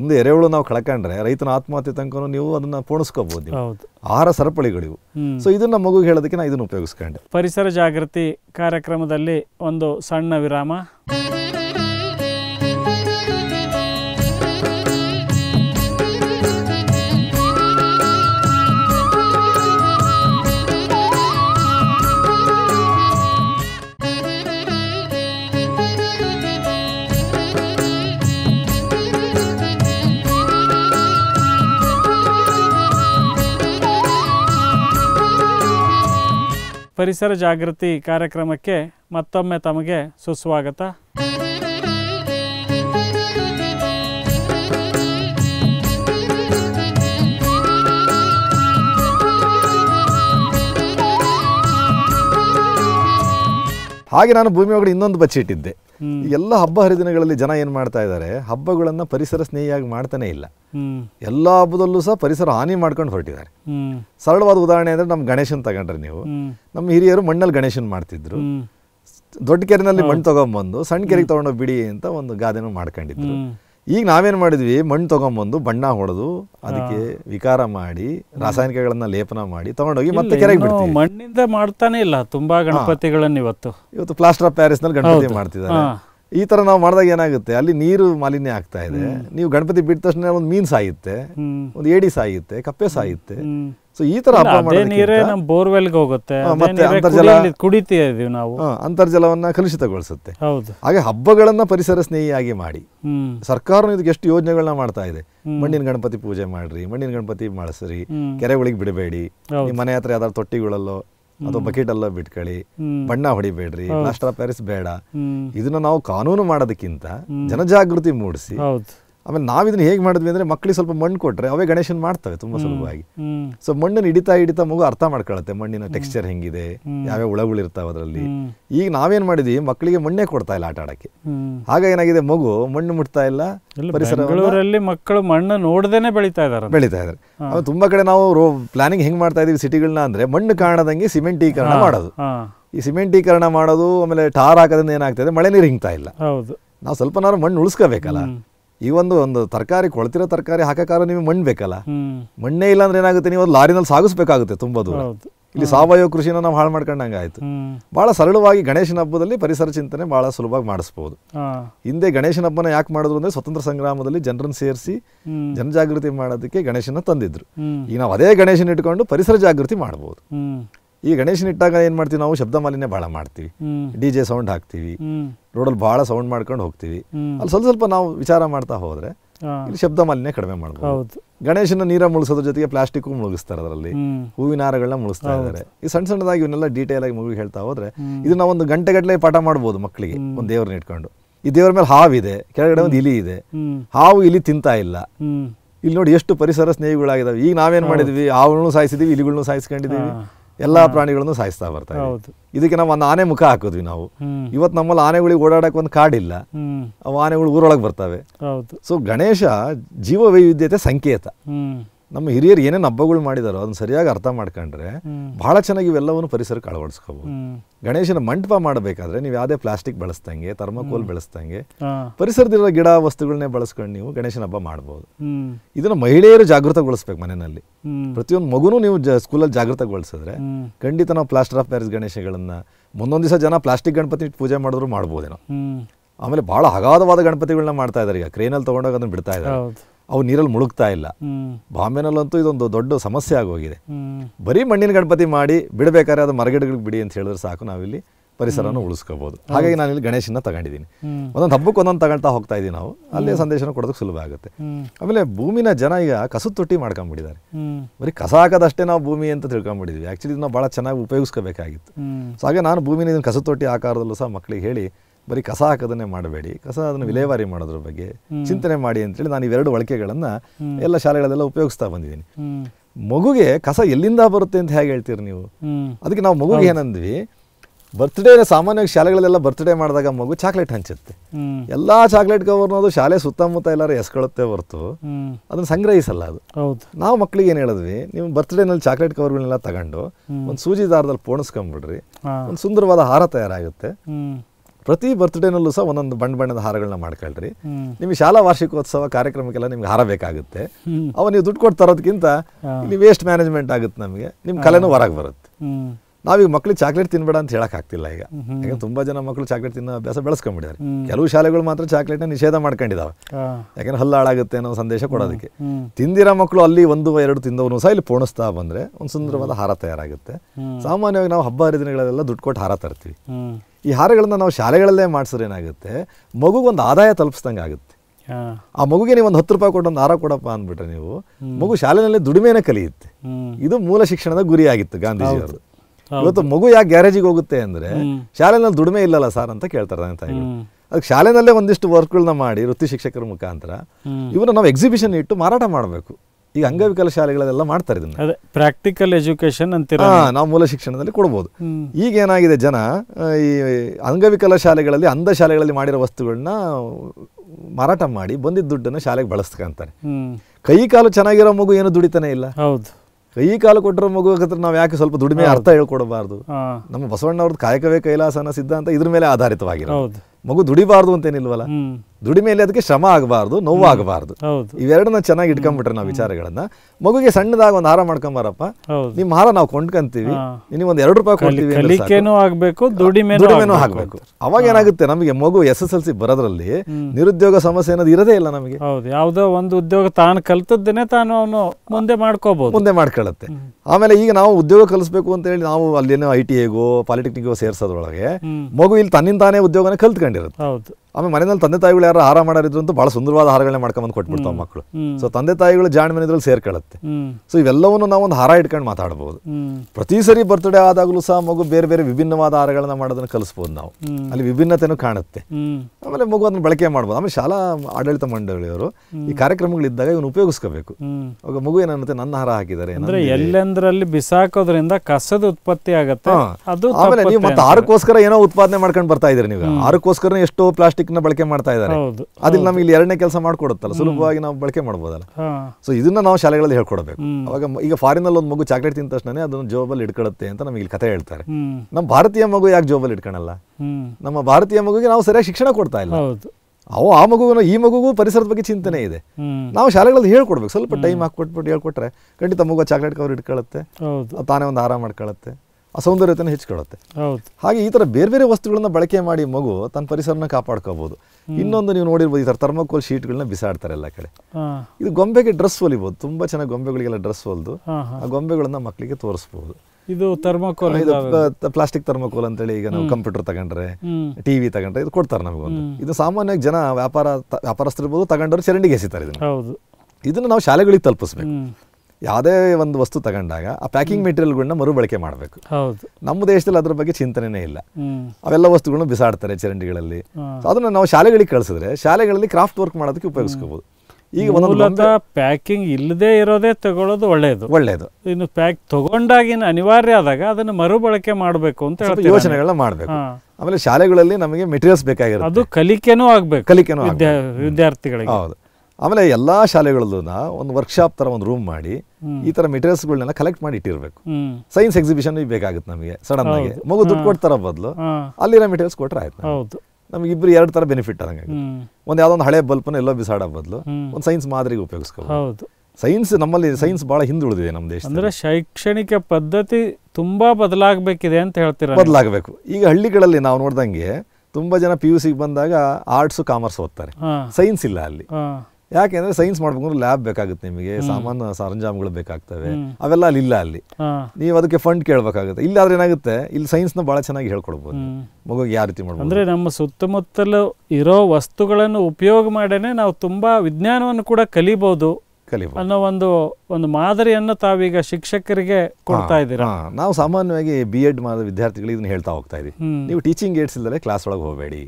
B: ಒಂದು ಎರೆಹುಳು ನಾವು ಕಳ್ಕೊಂಡ್ರೆ ರೈತನ ಆತ್ಮಹತ್ಯೆ ತನಕ ನೀವು ಅದನ್ನ ಪೋಣಿಸ್ಕೋಬಹುದು ಆಹಾರ ಸರಪಳಿಗಳಿವು ಸೊ ಇದನ್ನ ಮಗು ಹೇಳೋದಕ್ಕೆ ನಾನು ಇದನ್ನು ಉಪಯೋಗಿಸ್ಕೊಂಡೆ
A: ಪರಿಸರ ಜಾಗೃತಿ ಕಾರ್ಯಕ್ರಮದಲ್ಲಿ ಒಂದು ಸಣ್ಣ ವಿರಾಮ ಪರಿಸರ ಜಾಗೃತಿ ಕಾರ್ಯಕ್ರಮಕ್ಕೆ ಮತ್ತೊಮ್ಮೆ ತಮಗೆ ಸುಸ್ವಾಗತ
B: ಹಾಗೆ ನಾನು ಭೂಮಿ ಒಳಗಡೆ ಇನ್ನೊಂದು ಬಚ್ಚಿಟ್ಟಿದ್ದೆ ಎಲ್ಲ ಹಬ್ಬ ಹರಿದಿನಗಳಲ್ಲಿ ಜನ ಏನ್ ಮಾಡ್ತಾ ಇದ್ದಾರೆ ಹಬ್ಬಗಳನ್ನ ಪರಿಸರ ಸ್ನೇಹಿಯಾಗಿ ಮಾಡ್ತಾನೆ ಇಲ್ಲ ಎಲ್ಲಾ ಹಬ್ಬದಲ್ಲೂ ಸಹ ಪರಿಸರ ಹಾನಿ ಮಾಡ್ಕೊಂಡು ಹೊರಟಿದ್ದಾರೆ ಸರಳವಾದ ಉದಾಹರಣೆ ಅಂದ್ರೆ ನಮ್ಮ ಗಣೇಶನ್ ತಗೊಂಡ್ರೆ ನೀವು ನಮ್ಮ ಹಿರಿಯರು ಮಣ್ಣಲ್ಲಿ ಗಣೇಶನ್ ಮಾಡ್ತಿದ್ರು ದೊಡ್ಡ ಕೆರೆನಲ್ಲಿ ಮಣ್ಣು ತಗೊಂಡ್ಬಂದು ಸಣ್ಣ ಕೆರೆಗೆ ತಗೊಂಡೋಗಿ ಬಿಡಿ ಅಂತ ಒಂದು ಗಾದೆನೂ ಮಾಡ್ಕೊಂಡಿದ್ರು ಈಗ ನಾವೇನು ಮಾಡಿದ್ವಿ ಮಣ್ಣು ತೊಗೊಂಬಂದು ಬಣ್ಣ ಹೊಡೆದು ಅದಕ್ಕೆ ವಿಕಾರ ಮಾಡಿ ರಾಸಾಯನಿಕಗಳನ್ನ ಲೇಪನ ಮಾಡಿ ತಗೊಂಡೋಗಿ ಮತ್ತೆ ಕೆರೆಗೆ ಬಿಡ್ತೀವಿ ಮಣ್ಣಿಂದ ಮಾಡ್ತಾನೆ ಇಲ್ಲ ತುಂಬಾ ಗಣಪತಿಗಳನ್ನು ಇವತ್ತು ಇವತ್ತು ಪ್ಲಾಸ್ಟರ್ ಆಫ್ ಪ್ಯಾರಿಸ್ ನಲ್ಲಿ ಗಣಪತಿ ಮಾಡ್ತಿದ್ದಾರೆ ಈ ತರ ನಾವು ಮಾಡಿದಾಗ ಏನಾಗುತ್ತೆ ಅಲ್ಲಿ ನೀರು ಮಾಲಿನ್ಯ ಆಗ್ತಾ ಇದೆ ನೀವು ಗಣಪತಿ ಬಿಟ್ಟ ತಕ್ಷಣ ಒಂದು ಮೀನ್ ಸಾಯುತ್ತೆ ಒಂದು ಏಡಿ ಸಾಯುತ್ತೆ ಕಪ್ಪೆ ಸಾಯುತ್ತೆ ಸೊ ಈ ತರ ಅದೇ ನೀರೇ
A: ಹೋಗುತ್ತೆ ಮತ್ತೆ ಅಂತರ್ಜಲ
B: ನಾವು ಅಂತರ್ಜಲವನ್ನ ಕಲುಷಿತಗೊಳಿಸುತ್ತೆ ಹೌದು ಹಾಗೆ ಹಬ್ಬಗಳನ್ನ ಪರಿಸರ ಸ್ನೇಹಿಯಾಗಿ ಮಾಡಿ ಸರ್ಕಾರನು ಇದಕ್ಕೆ ಎಷ್ಟು ಯೋಜನೆಗಳನ್ನ ಮಾಡ್ತಾ ಇದೆ ಮಣ್ಣಿನ ಗಣಪತಿ ಪೂಜೆ ಮಾಡ್ರಿ ಮಣ್ಣಿನ ಗಣಪತಿ ಮಾಡಿಸ್ರಿ ಕೆರೆಗಳಿಗೆ ಬಿಡಬೇಡಿ ನಿಮ್ಮ ಮನೆ ಹತ್ರ ಯಾವ್ದಾದ್ರು ತೊಟ್ಟಿಗಳಲ್ಲೋ ಅಥವಾ ಬಕೆಟ್ ಅಲ್ಲೋ ಬಿಟ್ಕೊಳ್ಳಿ ಬಣ್ಣ ಹೊಡಿಬೇಡ್ರಿ ಪ್ಲಾಸ್ಟರ್ ಆಫ್ ಪ್ಯಾರಿಸ್ ಬೇಡ ಇದನ್ನ ನಾವು ಕಾನೂನು ಮಾಡೋದಕ್ಕಿಂತ ಜನಜಾಗೃತಿ ಮೂಡಿಸಿ ಆಮೇಲೆ ನಾವು ಇದನ್ನ ಹೇಗೆ ಮಾಡಿದ್ವಿ ಅಂದ್ರೆ ಮಕ್ಕಳಿಗೆ ಸ್ವಲ್ಪ ಮಣ್ಣು ಕೊಟ್ಟರೆ ಅವೇ ಗಣೇಶನ್ ಮಾಡ್ತವೆ ತುಂಬಾ ಸುಲಭವಾಗಿ ಸೊ ಮಣ್ಣನ್ನು ಹಿಡಿತಾ ಹಿಡಿತಾ ಮಗು ಅರ್ಥ ಮಾಡ್ಕೊಳತ್ತೆ ಮಣ್ಣಿನ ಟೆಕ್ಸ್ಚರ್ ಹೆಂಗಿದೆ ಯಾವ್ಯಾವ ಇರ್ತಾವ ಅದರಲ್ಲಿ ಈಗ ನಾವೇನ್ ಮಾಡಿದ್ವಿ ಮಕ್ಕಳಿಗೆ ಮಣ್ಣೇ ಕೊಡ್ತಾ ಇಲ್ಲ ಆಟ ಆಡಕ್ಕೆ ಆಗ ಏನಾಗಿದೆ ಮಗು ಮಣ್ಣು ಮುಟ್ತಾ ಇಲ್ಲ ಪರಿಸರ
A: ಮಕ್ಕಳು ಮಣ್ಣು ನೋಡದೇನೆ ಬೆಳೀತಾ ಇದಾರೆ ಬೆಳೀತಾ
B: ಇದ್ದಾರೆ ತುಂಬಾ ಕಡೆ ನಾವು ಪ್ಲಾನಿಂಗ್ ಹೆಂಗ್ ಮಾಡ್ತಾ ಇದೀವಿ ಸಿಟಿಗಳನ್ನ ಅಂದ್ರೆ ಮಣ್ಣು ಕಾಣದಂಗೆ ಸಿಮೆಂಟೀಕರಣ ಮಾಡೋದು ಈ ಸಿಮೆಂಟೀಕರಣ ಮಾಡೋದು ಆಮೇಲೆ ಟಾರ್ ಹಾಕೋದ್ರಿಂದ ಏನಾಗ್ತದೆ ಮಳೆ ನೀರು ಹಿಂಗ್ತಾ ಇಲ್ಲ ಹೌದು ನಾವು ಸ್ವಲ್ಪನಾರು ಮಣ್ಣು ಉಳಿಸ್ಕೋಬೇಕಲ್ಲ ಈ ಒಂದು ಒಂದು ತರಕಾರಿ ಕೊಳ್ತಿರೋ ತರಕಾರಿ ಹಾಕಕ್ಕಾರ ನಿಮಗೆ ಮಣ್ಣು ಬೇಕಲ್ಲ ಮಣ್ಣೇ ಇಲ್ಲ ಅಂದ್ರೆ ಏನಾಗುತ್ತೆ ನೀವು ಲಾರಿನಲ್ಲಿ ಸಾಗಿಸ್ಬೇಕಾಗುತ್ತೆ ತುಂಬ ದೂರ ಇಲ್ಲಿ ಸಾವಯವ ಕೃಷಿನ ನಾವು ಹಾಳು ಮಾಡ್ಕೊಂಡಂಗೆ ಆಯ್ತು ಬಹಳ ಸರಳವಾಗಿ ಗಣೇಶನ ಹಬ್ಬದಲ್ಲಿ ಪರಿಸರ ಚಿಂತನೆ ಬಹಳ ಸುಲಭವಾಗಿ ಮಾಡಿಸಬಹುದು ಹಿಂದೆ ಗಣೇಶನ ಹಬ್ಬನ ಯಾಕೆ ಮಾಡಿದ್ರು ಅಂದ್ರೆ ಸ್ವತಂತ್ರ ಸಂಗ್ರಾಮದಲ್ಲಿ ಜನರನ್ನು ಸೇರಿಸಿ ಜನಜಾಗೃತಿ ಮಾಡೋದಕ್ಕೆ ಗಣೇಶನ ತಂದಿದ್ರು ಈಗ ನಾವು ಅದೇ ಗಣೇಶನ ಇಟ್ಕೊಂಡು ಪರಿಸರ ಜಾಗೃತಿ ಮಾಡಬಹುದು ಈ ಗಣೇಶನ ಇಟ್ಟಾಗ ಏನ್ ಮಾಡ್ತೀವಿ ನಾವು ಶಬ್ದ ಮಾಲಿನ್ಯ ಬಹಳ ಮಾಡ್ತೀವಿ ಡಿ ಜೆ ಸೌಂಡ್ ಹಾಕ್ತೀವಿ ರೋಡಲ್ಲಿ ಬಹಳ ಸೌಂಡ್ ಮಾಡ್ಕೊಂಡು ಹೋಗ್ತೀವಿ ಅಲ್ಲಿ ಸ್ವಲ್ಪ ಸ್ವಲ್ಪ ನಾವು ವಿಚಾರ ಮಾಡ್ತಾ ಹೋದ್ರೆ ಇಲ್ಲಿ ಶಬ್ದ ಮಾಲಿನ್ಯ ಕಡಿಮೆ ಮಾಡ್ಬೋದು ಗಣೇಶನ ನೀರ ಮುಳಿಸೋದ್ರ ಜೊತೆಗೆ ಪ್ಲಾಸ್ಟಿಕ್ ಮುಳುಗಿಸ್ತಾರೆ ಅದರಲ್ಲಿ ಹೂವಿನ ಹಾರಗಳನ್ನ ಮುಳುಗಿಸ್ತಾ ಇದ್ದಾರೆ ಈ ಸಣ್ಣ ಸಣ್ಣದಾಗಿ ಇವನ್ನೆಲ್ಲ ಡೀಟೇಲ್ ಆಗಿ ಮಗುವಿಗೆ ಹೇಳ್ತಾ ಹೋದ್ರೆ ಇದನ್ನ ಒಂದು ಗಂಟೆಗಟ್ಟಲೆ ಪಾಠ ಮಾಡಬಹುದು ಮಕ್ಕಳಿಗೆ ಒಂದು ದೇವ್ರನ್ನ ಇಟ್ಕೊಂಡು ಈ ದೇವರ ಮೇಲೆ ಹಾವಿದೆ ಕೆಳಗಡೆ ಒಂದು ಇಲಿ ಇದೆ ಹಾವು ಇಲಿ ತಿಂತಾ ಇಲ್ಲ ಇಲ್ಲಿ ನೋಡಿ ಎಷ್ಟು ಪರಿಸರ ಸ್ನೇಹಿಗಳಾಗಿದಾವೆ ಈಗ ನಾವೇನ್ ಮಾಡಿದ್ವಿ ಹಾವುಗಳನ್ನು ಸಾಯಿಸಿದೀವಿ ಇಲಿಗಳನ್ನು ಸಾಯಿಸ್ಕೊಂಡಿದೀವಿ ಎಲ್ಲ ಪ್ರಾಣಿಗಳನ್ನು ಸಾಯಿಸ್ತಾ ಬರ್ತಾರೆ ಇದಕ್ಕೆ ನಾವು ಒಂದು ಆನೆ ಮುಖ ಹಾಕಿದ್ವಿ ನಾವು ಇವತ್ತು ನಮ್ಮಲ್ಲಿ ಆನೆಗಳಿಗೆ ಓಡಾಡಕ್ಕೆ ಒಂದು ಕಾಡಿಲ್ಲ ಅವು ಆನೆಗಳು ಊರೊಳಗೆ ಬರ್ತವೆ ಸೊ ಗಣೇಶ ಜೀವ ವೈವಿಧ್ಯತೆ ಸಂಕೇತ ನಮ್ಮ ಹಿರಿಯರು ಏನೇನು ಹಬ್ಬಗಳು ಮಾಡಿದಾರೋ ಅದನ್ನ ಸರಿಯಾಗಿ ಅರ್ಥ ಮಾಡ್ಕೊಂಡ್ರೆ ಬಹಳ ಚೆನ್ನಾಗಿ ಇವೆಲ್ಲವನ್ನು ಪರಿಸರ ಅಳವಡಿಸ್ಕೋಬಹುದು ಗಣೇಶನ ಮಂಟಪ ಮಾಡಬೇಕಾದ್ರೆ ನೀವು ಯಾವುದೇ ಪ್ಲಾಸ್ಟಿಕ್ ಬಳಸ್ದಂಗೆ ಥರ್ಮಕೋಲ್ ಬೆಳೆಸ್ದಂಗೆ ಪರಿಸರದಿರೋ ಗಿಡ ವಸ್ತುಗಳನ್ನೇ ಬಳಸ್ಕೊಂಡು ನೀವು ಗಣೇಶನ ಹಬ್ಬ ಮಾಡ್ಬೋದು ಇದನ್ನ ಮಹಿಳೆಯರು ಜಾಗೃತಗೊಳಿಸ್ಬೇಕು ಮನೆಯಲ್ಲಿ ಪ್ರತಿಯೊಂದು ಮಗುನೂ ನೀವು ಸ್ಕೂಲಲ್ಲಿ ಜಾಗೃತಗೊಳಿಸಿದ್ರೆ ಖಂಡಿತ ನಾವು ಪ್ಲಾಸ್ಟರ್ ಆಫ್ ಪ್ಯಾರಿಸ್ ಗಣೇಶಗಳನ್ನ ಮುಂದೊಂದು ದಿವಸ ಜನ ಪ್ಲಾಸ್ಟಿಕ್ ಗಣಪತಿ ಪೂಜೆ ಮಾಡಿದ್ರು ಮಾಡ್ಬೋದೇನೋ ಆಮೇಲೆ ಬಹಳ ಅಗಾಧವಾದ ಗಣಪತಿಗಳನ್ನ ಮಾಡ್ತಾ ಇದ್ದಾರೆ ಈಗ ಕ್ರೇನಲ್ಲಿ ತೊಗೊಂಡೋಗಿ ಅದನ್ನ ಬಿಡ್ತಾ ಇದ್ದಾರೆ ಅವು ನೀರಲ್ಲಿ ಮುಳುಗ್ತಾ ಇಲ್ಲ ಬಾಂಬೆನಲ್ಲಂತೂ ಇದೊಂದು ದೊಡ್ಡ ಸಮಸ್ಯೆ ಆಗೋಗಿದೆ ಬರೀ ಮಣ್ಣಿನ ಗಣಪತಿ ಮಾಡಿ ಬಿಡಬೇಕಾದ್ರೆ ಅದು ಮರಗಿಡಗಳಿಗೆ ಬಿಡಿ ಅಂತ ಹೇಳಿದ್ರೆ ಸಾಕು ನಾವಿಲ್ಲಿ ಪರಿಸರನ ಉಳಿಸ್ಕೋಬಹುದು ಹಾಗಾಗಿ ನಾನು ಇಲ್ಲಿ ಗಣೇಶನ ತಗೊಂಡಿದ್ದೀನಿ ಒಂದೊಂದು ಹಬ್ಬಕ್ಕೆ ಒಂದೊಂದು ತಗೊಳ್ತಾ ಹೋಗ್ತಾ ಇದ್ದೀವಿ ನಾವು ಅಲ್ಲೇ ಸಂದೇಶನ ಕೊಡೋದಕ್ಕೆ ಸುಲಭ ಆಗುತ್ತೆ ಆಮೇಲೆ ಭೂಮಿನ ಜನ ಈಗ ಕಸದ ತೊಟ್ಟಿ ಮಾಡ್ಕೊಂಡ್ಬಿಟ್ಟಿದ್ದಾರೆ ಬರೀ ಕಸ ಹಾಕೋದಷ್ಟೇ ನಾವು ಭೂಮಿ ಅಂತ ತಿಳ್ಕೊಂಡ್ಬಿಟ್ಟಿದ್ವಿ ಆಕ್ಚುಲಿ ಇದನ್ನ ಭಾಳ ಚೆನ್ನಾಗಿ ಉಪಯೋಗಿಸ್ಕೋಬೇಕಾಗಿತ್ತು ಸೊ ಹಾಗೆ ನಾನು ಭೂಮಿನ ಇದನ್ನು ಕಸದ ತೊಟ್ಟಿ ಆಕಾರದಲ್ಲೂ ಸಹ ಮಕ್ಕಳಿಗೆ ಹೇಳಿ ಬರೀ ಕಸ ಹಾಕೋದನ್ನೇ ಮಾಡಬೇಡಿ ಕಸ ಅದನ್ನ ವಿಲೇವಾರಿ ಮಾಡೋದ್ರ ಬಗ್ಗೆ ಚಿಂತನೆ ಮಾಡಿ ಅಂತ ಹೇಳಿ ನಾನು ಇವೆರಡು ಬಳಕೆಗಳನ್ನ ಎಲ್ಲ ಶಾಲೆಗಳಲ್ಲೆಲ್ಲ ಉಪಯೋಗಿಸ್ತಾ ಬಂದಿದ್ದೀನಿ ಮಗುಗೆ ಕಸ ಎಲ್ಲಿಂದ ಬರುತ್ತೆ ಅಂತ ಹೇಗೆ ಹೇಳ್ತೀರಿ ನೀವು ಅದಕ್ಕೆ ನಾವು ಮಗುಗೆ ಏನಂದ್ವಿ ಬರ್ತ್ಡೇ ಸಾಮಾನ್ಯವಾಗಿ ಶಾಲೆಗಳಲ್ಲೆಲ್ಲ ಬರ್ತ್ಡೇ ಮಾಡಿದಾಗ ಮಗು ಚಾಕ್ಲೇಟ್ ಹಂಚುತ್ತೆ ಎಲ್ಲಾ ಚಾಕ್ಲೇಟ್ ಅದು ಶಾಲೆ ಸುತ್ತಮುತ್ತ ಎಲ್ಲರೂ ಎಸ್ಕೊಳ್ಳುತ್ತೆ ಹೊರತು ಅದನ್ನ ಸಂಗ್ರಹಿಸಲ್ಲ ಅದು ನಾವು ಮಕ್ಕಳಿಗೆ ಏನ್ ಹೇಳಿದ್ವಿ ನೀವು ಬರ್ತ್ಡೇನಲ್ಲಿ ಚಾಕ್ಲೇಟ್ ಕವರ್ಗಳನ್ನೆಲ್ಲ ತಗೊಂಡು ಒಂದು ಸೂಜಿ ದಾರದಲ್ಲಿ ಪೋಣಿಸ್ಕೊಂಡ್ಬಿಡ್ರಿ ಒಂದು ಸುಂದರವಾದ ಹಾರ ತಯಾರಾಗುತ್ತೆ ಪ್ರತಿ ಬರ್ತ್ಡೇನಲ್ಲೂ ಸಹ ಒಂದೊಂದು ಬಣ್ಣ ಬಣ್ಣದ ಹಾರಗಳನ್ನ ಮಾಡ್ಕೊಳ್ರಿ ನಿಮ್ಗೆ ಶಾಲಾ ವಾರ್ಷಿಕೋತ್ಸವ ಕಾರ್ಯಕ್ರಮಕ್ಕೆಲ್ಲ ನಿಮ್ಗೆ ಹಾರ ಬೇಕಾಗುತ್ತೆ ಅವ ನೀವು ದುಡ್ಡು ಕೊಟ್ಟು ತರೋದಕ್ಕಿಂತ ಇಲ್ಲಿ ವೇಸ್ಟ್ ಮ್ಯಾನೇಜ್ಮೆಂಟ್ ಆಗುತ್ತೆ ನಮಗೆ ನಿಮ್ಮ ಕಲೆನೂ ಹೊರಗೆ ಬರುತ್ತೆ ನಾವೀಗ ಮಕ್ಳಿಗೆ ಚಾಕ್ಲೇಟ್ ತಿನ್ಬೇಡ ಅಂತ ಆಗ್ತಿಲ್ಲ ಈಗ ಯಾಕಂದ್ರೆ ತುಂಬಾ ಜನ ಮಕ್ಕಳು ಚಾಕ್ಲೇಟ್ ತಿನ್ನೋ ಅಭ್ಯಾಸ ಬೆಳೆಸ್ಕೊಂಡ್ಬಿಟ್ಟಿದ್ದಾರೆ ಕೆಲವು ಶಾಲೆಗಳು ಮಾತ್ರ ನ ನಿಷೇಧ ಮಾಡ್ಕೊಂಡಿದ್ದಾವೆ ಯಾಕಂದ್ರೆ ಹಲ್ಲಾಳಾಗುತ್ತೆ ಅನ್ನೋ ಸಂದೇಶ ಕೊಡೋದಕ್ಕೆ ತಿಂದಿರ ಮಕ್ಕಳು ಅಲ್ಲಿ ಒಂದು ಎರಡು ತಿಂದವನು ಸಹ ಇಲ್ಲಿ ಪೋಣಿಸ್ತಾ ಬಂದ್ರೆ ಒಂದು ಸುಂದರವಾದ ಹಾರ ತಯಾರಾಗುತ್ತೆ ಸಾಮಾನ್ಯವಾಗಿ ನಾವು ಹಬ್ಬ ಹರಿದಿನಗಳಲ್ಲೆಲ್ಲ ದುಡ್ಡು ಕೊಟ್ಟು ಹಾರ ತರ್ತೀವಿ ಈ ಹಾರಗಳನ್ನ ನಾವು ಶಾಲೆಗಳಲ್ಲೇ ಏನಾಗುತ್ತೆ ಮಗುಗೆ ಒಂದು ಆದಾಯ ತಲುಪಿಸ್ದಂಗೆ ಆಗುತ್ತೆ ಆ ಮಗುಗೆ ನೀವು ಒಂದು ಹತ್ತು ರೂಪಾಯಿ ಕೊಟ್ಟು ಒಂದು ಹಾರ ಕೊಡಪ್ಪ ಅಂದ್ಬಿಟ್ರೆ ನೀವು ಮಗು ಶಾಲೆಯಲ್ಲಿ ದುಡಿಮೆನೆ ಕಲಿಯುತ್ತೆ ಇದು ಮೂಲ ಶಿಕ್ಷಣದ ಗುರಿಯಾಗಿತ್ತು ಗಾಂಧೀಜಿಯವರು ಇವತ್ತು ಮಗು ಯಾಕೆ ಗ್ಯಾರೇಜಿಗೆ ಹೋಗುತ್ತೆ ಅಂದ್ರೆ ಶಾಲೆನಲ್ಲಿ ದುಡಿಮೆ ಇಲ್ಲಲ್ಲ ಸರ್ ಅಂತ ಕೇಳ್ತಾರೆ ನನ್ನ ತಾಯಿ ಅದಕ್ಕೆ ಶಾಲೆನಲ್ಲೇ ಒಂದಿಷ್ಟು ವರ್ಕ್ಗಳನ್ನ ಮಾಡಿ ವೃತ್ತಿ ಶಿಕ್ಷಕರ ಮುಖಾಂತರ ಇವನ್ನ ನಾವು ಎಕ್ಸಿಬಿಷನ್ ಇಟ್ಟು ಮಾರಾಟ ಮಾಡಬೇಕು ಈಗ ಅಂಗವಿಕಲ ಶಾಲೆಗಳಲ್ಲೆಲ್ಲ ಮಾಡ್ತಾರೆ ಇದನ್ನ
A: ಪ್ರಾಕ್ಟಿಕಲ್ ಎಜುಕೇಶನ್
B: ಅಂತೀರ ನಾವು ಮೂಲ ಶಿಕ್ಷಣದಲ್ಲಿ ಕೊಡ್ಬೋದು ಈಗ ಏನಾಗಿದೆ ಜನ ಈ ಅಂಗವಿಕಲ ಶಾಲೆಗಳಲ್ಲಿ ಅಂಧ ಶಾಲೆಗಳಲ್ಲಿ ಮಾಡಿರೋ ವಸ್ತುಗಳನ್ನ ಮಾರಾಟ ಮಾಡಿ ಬಂದಿದ್ದ ದುಡ್ಡನ್ನು ಶಾಲೆಗೆ ಬಳಸ್ಕೊಂತಾರೆ ಕೈ ಕಾಲು ಚೆನ್ನಾಗಿರೋ ಮಗು ಏನು ದುಡಿತಾನೆ ಇಲ್ಲ ಹೌದು ಕೈ ಕಾಲು ಕೊಟ್ಟರೆ ಮಗು ಹಾಕಿದ್ರೆ ನಾವು ಯಾಕೆ ಸ್ವಲ್ಪ ದುಡಿಮೆ ಅರ್ಥ ಹೇಳ್ಕೊಡಬಾರ್ದು ನಮ್ಮ ಬಸವಣ್ಣವ್ರದ್ದು ಕಾಯಕವೇ ಕೈಲಾಸನ ಸಿದ್ಧಾಂತ ಇದ್ರ ಮೇಲೆ ಆಧಾರಿತವಾಗಿರೋದು ಮಗು ದುಡಿಬಾರ್ದು ಅಂತೇನಿಲ್ವಲ್ಲ ದುಡಿಮೆಯಲ್ಲಿ ಅದಕ್ಕೆ ಶ್ರಮ ಆಗಬಾರ್ದು ನೋವು ಆಗಬಾರ್ದು ಇವೆರಡನ್ನ ಚೆನ್ನಾಗಿ ಇಟ್ಕೊಂಡ್ಬಿಟ್ರೆ ನಾವು ವಿಚಾರಗಳನ್ನ ಮಗುಗೆ ಸಣ್ಣದಾಗ ಒಂದು ಹಾರ ಮಾಡ್ಕೊಂಬಾರಪ್ಪ ನಿಮ್ಮ ಹಾರ ನಾವು ಕೊಂಡ್ಕಂತೀವಿ ನಿನಗೆ ಒಂದು ಎರಡು ರೂಪಾಯಿ ಕೊಡ್ತೀವಿ
A: ದುಡಿಮೆನೂ ಆಗ್ಬೇಕು
B: ಅವಾಗ ಏನಾಗುತ್ತೆ ನಮಗೆ ಮಗು ಎಸ್ ಎಸ್ ಎಲ್ ಸಿ ಬರೋದ್ರಲ್ಲಿ ನಿರುದ್ಯೋಗ ಸಮಸ್ಯೆ ಅನ್ನೋದು ಇರದೇ ಇಲ್ಲ ನಮಗೆ ಹೌದು ಯಾವುದೋ
A: ಒಂದು ಉದ್ಯೋಗ ತಾನು ಕಲ್ತದ್ದನ್ನೇ ತಾನು ಅವನು ಮುಂದೆ ಮಾಡ್ಕೋಬಹುದು ಮುಂದೆ ಮಾಡ್ಕೊಳ್ಳುತ್ತೆ
B: ಆಮೇಲೆ ಈಗ ನಾವು ಉದ್ಯೋಗ ಕಲಿಸ್ಬೇಕು ಅಂತ ಹೇಳಿ ನಾವು ಅಲ್ಲೇನೋ ಐ ಟಿ ಐಗೋ ಪಾಲಿಟೆಕ್ನಿಕ್ಗೋ ಸೇರ್ಸೋದ್ರೊಳಗೆ ಮಗು ಇಲ್ಲಿ ತಾನೇ ಉದ್ಯೋಗನ ಕಲ್ತ್ಕೊಂಡಿರುತ್ತೆ ಹೌದು ಆಮೇಲೆ ಮನೆಯಲ್ಲಿ ತಂದೆ ತಾಯಿಗಳು ಯಾರು ಹಾರ ಮಾಡಿದ್ರು ಅಂತ ಬಹಳ ಸುಂದರವಾದ ಹಾರಗಳನ್ನ ಮಾಡ್ಕೊಂಬಂದ್ ಕೊಟ್ಬಿಡ್ತಾವೆ ಮಕ್ಕಳು ಸೊ ತಂದೆ ತಾಯಿಗಳು ಜಾಣ್ಮೆನಿದ್ರಲ್ಲಿ ಸೇರ್ಕೊಳ್ಳುತ್ತೆ ಸೊ ಇವೆಲ್ಲವನ್ನು ನಾವು ಒಂದು ಹಾರ ಇಟ್ಕೊಂಡು ಮಾತಾಡಬಹುದು ಪ್ರತಿ ಸರಿ ಬರ್ತ್ಡೇ ಆದಾಗಲೂ ಸಹ ಮಗು ಬೇರೆ ಬೇರೆ ವಿಭಿನ್ನವಾದ ಹಾರಗಳನ್ನ ಮಾಡೋದನ್ನ ಕಲಿಸ್ಬೋದು ನಾವು ಅಲ್ಲಿ ವಿಭಿನ್ನತೆನೂ ಕಾಣುತ್ತೆ ಆಮೇಲೆ ಮಗು ಅದನ್ನು ಬಳಕೆ ಮಾಡ್ಬೋದು ಆಮೇಲೆ ಶಾಲಾ ಆಡಳಿತ ಮಂಡಳಿಯವರು ಈ ಕಾರ್ಯಕ್ರಮಗಳಿದ್ದಾಗ ಇವನು ಉಪಯೋಗಿಸ್ಕೋಬೇಕು ಅವಾಗ ಮಗು ಏನನ್ನುತ್ತೆ ನನ್ನ ಹಾರ ಹಾಕಿದ್ದಾರೆ ಅಂದ್ರೆ
A: ಎಲ್ಲೆಂದ್ರಲ್ಲಿ ಬಿಸಾಕೋದ್ರಿಂದ ಕಸದ ಉತ್ಪತ್ತಿ ಆಗುತ್ತೆ ಆಮೇಲೆ ನೀವು ಮತ್ತೆ ಆರಕ್ಕೋಸ್ಕರ
B: ಏನೋ ಉತ್ಪಾದನೆ ಮಾಡ್ಕೊಂಡು ಬರ್ತಾ ಇದ್ರಿ ನೀವು ಆರಕ್ಕೋಸ್ಕರ ಎಷ್ಟೋ ಪ್ಲಾಸ್ಟಿಕ್ ನ ಬಳಕೆ ಮಾಡ್ತಾ ಇದ್ದಾರೆ ಅದಿಲ್ಲ ನಮ್ಗೆ ಇಲ್ಲಿ ಎರಡನೇ ಕೆಲಸ ಮಾಡ್ಕೊಡುತ್ತಲ್ಲ ಸುಲಭವಾಗಿ ನಾವು ಬಳಕೆ ಮಾಡ್ಬೋದಲ್ಲ ಸೊ ಇದನ್ನ ನಾವು ಶಾಲೆಗಳಲ್ಲಿ ಹೇಳ್ಕೊಡ್ಬೇಕು ಅವಾಗ ಈಗ ಫಾರಿನ್ ಅಲ್ಲಿ ಒಂದು ಮಗು ಚಾಕ್ಲೇಟ್ ತಿಂದ ತಕ್ಷಣ ಅದನ್ನು ಜೋಬಲ್ಲಿ ಇಟ್ಕೊಳ್ಳುತ್ತೆ ಅಂತ ನಮಗೆ ಇಲ್ಲಿ ಕಥೆ ಹೇಳ್ತಾರೆ ನಮ್ಮ ಭಾರತೀಯ ಮಗು ಯಾಕೆ ಜೋಬಲ್ಲಿ ಇಟ್ಕೊಳ್ಳಲ್ಲ ನಮ್ಮ ಭಾರತೀಯ ಮಗುಗೆ ನಾವು ಸರಿಯಾಗಿ ಶಿಕ್ಷಣ ಕೊಡ್ತಾ ಇಲ್ಲ ಅವು ಆ ಮಗು ಈ ಮಗುಗೂ ಪರಿಸರದ ಬಗ್ಗೆ ಚಿಂತನೆ ಇದೆ ನಾವು ಶಾಲೆಗಳಲ್ಲಿ ಹೇಳ್ಕೊಡ್ಬೇಕು ಸ್ವಲ್ಪ ಟೈಮ್ ಹಾಕಿ ಹೇಳ್ಕೊಟ್ರೆ ಖಂಡಿತ ಮಗು ಚಾಕ್ಲೇಟ್ ಕವರ್ ಇಟ್ಕೊಳ್ಳುತ್ತೆ ತಾನೇ ಒಂದು ಆರಾಮ ಮಾಡ್ಕೊಳ್ಳುತ್ತೆ ಅಸೌಂದರ್ಯತೆಯನ್ನು ಹೆಚ್ಚಿಕೊಳ್ಳುತ್ತೆ ಹಾಗೆ ಈ ಥರ ಬೇರೆ ಬೇರೆ ವಸ್ತುಗಳನ್ನು ಬಳಕೆ ಮಾಡಿ ಮಗು ತನ್ನ ಪರಿಸರನ ಕಾಪಾಡ್ಕೋಬಹುದು ಇನ್ನೊಂದು ನೀವು ನೋಡಿರ್ಬೋದು ಈ ಥರ ಥರ್ಮಕೋಲ್ ಶೀಟ್ಗಳನ್ನ ಬಿಸಾಡ್ತಾರೆ ಎಲ್ಲ ಕಡೆ ಇದು ಗೊಂಬೆಗೆ ಡ್ರೆಸ್ ಹೊಲಿಬಹುದು ತುಂಬಾ ಚೆನ್ನಾಗಿ ಗೊಂಬೆಗಳಿಗೆಲ್ಲ ಡ್ರೆಸ್ ಹೊಲ್ದು ಆ ಗೊಂಬೆಗಳನ್ನು ಮಕ್ಕಳಿಗೆ ತೋರಿಸಬಹುದು
A: ಇದು ಥರ್ಮಕೋಲ್
B: ಪ್ಲಾಸ್ಟಿಕ್ ಥರ್ಮಕೋಲ್ ಅಂತೇಳಿ ಈಗ ನಾವು ಕಂಪ್ಯೂಟರ್ ತಗೊಂಡ್ರೆ ಟಿವಿ ತಗೊಂಡ್ರೆ ಇದು ಕೊಡ್ತಾರೆ ನಮಗೊಂದು ಇದು ಸಾಮಾನ್ಯವಾಗಿ ಜನ ವ್ಯಾಪಾರ ವ್ಯಾಪಾರಸ್ಥರಿರ್ಬೋದು ತಗೊಂಡ್ರೆ ಚರಂಡಿಗೆ ಎಸಿತಾರೆ ಇದನ್ನ ಇದನ್ನ ನಾವು ಶಾಲೆಗಳಿಗೆ ತಲುಪಿಸ್ಬೇಕು ಯಾವುದೇ ಒಂದು ವಸ್ತು ತಗೊಂಡಾಗ ಆ ಪ್ಯಾಕಿಂಗ್ ಮೆಟೀರಿಯಲ್ಗಳನ್ನ ಮರುಬಳಕೆ ಮಾಡಬೇಕು ನಮ್ಮ ದೇಶದಲ್ಲಿ ಅದ್ರ ಬಗ್ಗೆ ಚಿಂತನೆನೇ ಇಲ್ಲ ಅವೆಲ್ಲ ವಸ್ತುಗಳನ್ನ ಬಿಸಾಡ್ತಾರೆ ಚರಂಡಿಗಳಲ್ಲಿ ಅದನ್ನ ನಾವು ಶಾಲೆಗಳಿಗೆ ಕಳಿಸಿದ್ರೆ ಶಾಲೆಗಳಲ್ಲಿ ಕ್ರಾಫ್ಟ್ ವರ್ಕ್ ಮಾಡೋದಕ್ಕೆ ಉಪಯೋಗಿಸ್ಕೋಬಹುದು ಈಗ
A: ಪ್ಯಾಕಿಂಗ್ ಇಲ್ಲದೆ ಇರೋದೇ ತಗೊಳ್ಳೋದು ಒಳ್ಳೆಯದು ಒಳ್ಳೆಯದು ಇನ್ನು ಪ್ಯಾಕ್ ತಗೊಂಡಾಗಿನ ಅನಿವಾರ್ಯ ಆದಾಗ ಅದನ್ನು ಮರುಬಳಕೆ ಮಾಡಬೇಕು ಅಂತ ಯೋಚನೆಗಳನ್ನ
B: ಮಾಡಬೇಕು ಆಮೇಲೆ ಶಾಲೆಗಳಲ್ಲಿ ನಮಗೆ ಮೆಟೀರಿಯಲ್ಸ್ ಬೇಕಾಗಿರೋದು ಅದು ಕಲಿಕೆನೂ ಆಗಬೇಕು ಕಲಿಕೆನೂ ವಿದ್ಯಾರ್ಥಿಗಳಿಗೆ ಹೌದು ಆಮೇಲೆ ಎಲ್ಲ ಶಾಲೆಗಳಲ್ಲೂ ಒಂದು ವರ್ಕ್ಶಾಪ್ ತರ ಒಂದು ರೂಮ್ ಮಾಡಿ ಈ ತರ ಮೆಟೀರಿಯಲ್ಸ್ಗಳನ್ನೆಲ್ಲ ಕಲೆಕ್ಟ್ ಮಾಡಿ ಇಟ್ಟಿರ್ಬೇಕು ಸೈನ್ಸ್ ಎಕ್ಸಿಬಿಷನ್ ಬೇಕಾಗುತ್ತೆ ನಮಗೆ ಸಡನ್ ಆಗಿ ಮಗು ದುಡ್ಡು ಕೊಡ್ತಾರ ಬದಲು ಅಲ್ಲಿರೋ ಮೆಟೀರಿಯಲ್ಸ್ ಕೊಟ್ಟರೆ ಆಯ್ತು ನಮಗೆ ಇಬ್ಬರು ಎರಡು ತರ ಬೆನಿಫಿಟ್ ಆದಂಗೆ ಒಂದ್ ಯಾವ್ದೊಂದು ಹಳೆ ಬಲ್ಪ್ ಎಲ್ಲೋ ಬಿಸಾಡೋ ಬದಲು ಒಂದು ಸೈನ್ಸ್ ಮಾದರಿಗೆ ಉಪಯೋಗಿಸ್ಕೋಬಹುದು ಸೈನ್ಸ್ ನಮ್ಮಲ್ಲಿ ಸೈನ್ಸ್ ಬಹಳ ಹಿಂದುಳಿದಿದೆ ನಮ್ಮ ದೇಶ
A: ಅಂದ್ರೆ ಶೈಕ್ಷಣಿಕ ಪದ್ಧತಿ ತುಂಬಾ ಬದಲಾಗಬೇಕಿದೆ ಅಂತ ಹೇಳ್ತೀರಾ ಬದಲಾಗಬೇಕು
B: ಈಗ ಹಳ್ಳಿಗಳಲ್ಲಿ ನಾವು ನೋಡ್ದಂಗೆ ತುಂಬಾ ಜನ ಪಿ ಯು ಸಿಗೆ ಬಂದಾಗ ಆರ್ಟ್ಸ್ ಕಾಮರ್ಸ್ ಓದ್ತಾರೆ ಸೈನ್ಸ್ ಇಲ್ಲ ಅಲ್ಲಿ ಯಾಕೆಂದ್ರೆ ಸೈನ್ಸ್ ಮಾಡ್ಬೇಕಂದ್ರೆ ಲ್ಯಾಬ್ ಬೇಕಾಗುತ್ತೆ ನಿಮಗೆ ಸಾಮಾನ್ಯ ಸರಂಜಾಮಗಳು ಬೇಕಾಗ್ತವೆ ಅವೆಲ್ಲ ಅಲ್ಲಿ ಇಲ್ಲ ಅಲ್ಲಿ ನೀವು ಅದಕ್ಕೆ ಫಂಡ್ ಕೇಳಬೇಕಾಗುತ್ತೆ ಆದ್ರೆ ಏನಾಗುತ್ತೆ ಇಲ್ಲಿ ಸೈನ್ಸ್ನ ಬಹಳ ಚೆನ್ನಾಗಿ ಹೇಳ್ಕೊಡ್ಬೋದು ಮಗುಗೆ ಯಾವ ರೀತಿ ಮಾಡ್ಬೋದು ಅಂದ್ರೆ
A: ನಮ್ಮ ಸುತ್ತಮುತ್ತಲು ಇರೋ ವಸ್ತುಗಳನ್ನು ಉಪಯೋಗ ಮಾಡೇನೆ ನಾವು ತುಂಬಾ ವಿಜ್ಞಾನವನ್ನು ಕೂಡ
B: ಕಲಿಬಹುದು ಕಲಿಬಹುದು
A: ಅನ್ನೋ ಒಂದು ಒಂದು ಮಾದರಿಯನ್ನು ತಾವೀಗ ಶಿಕ್ಷಕರಿಗೆ ಕೊಡ್ತಾ
B: ಇದ್ದೀರಾ ನಾವು ಸಾಮಾನ್ಯವಾಗಿ ಬಿ ಎಡ್ ಮಾಡಿದ ವಿದ್ಯಾರ್ಥಿಗಳಿಗೆ ಇದನ್ನ ಹೇಳ್ತಾ ಹೋಗ್ತಾ ಇದ್ದೀವಿ ನೀವು ಟೀಚಿಂಗ್ ಏಡ್ಸ್ ಇಲ್ಲದೆ ಕ್ಲಾಸ್ ಒಳಗೆ ಹೋಗಬೇಡಿ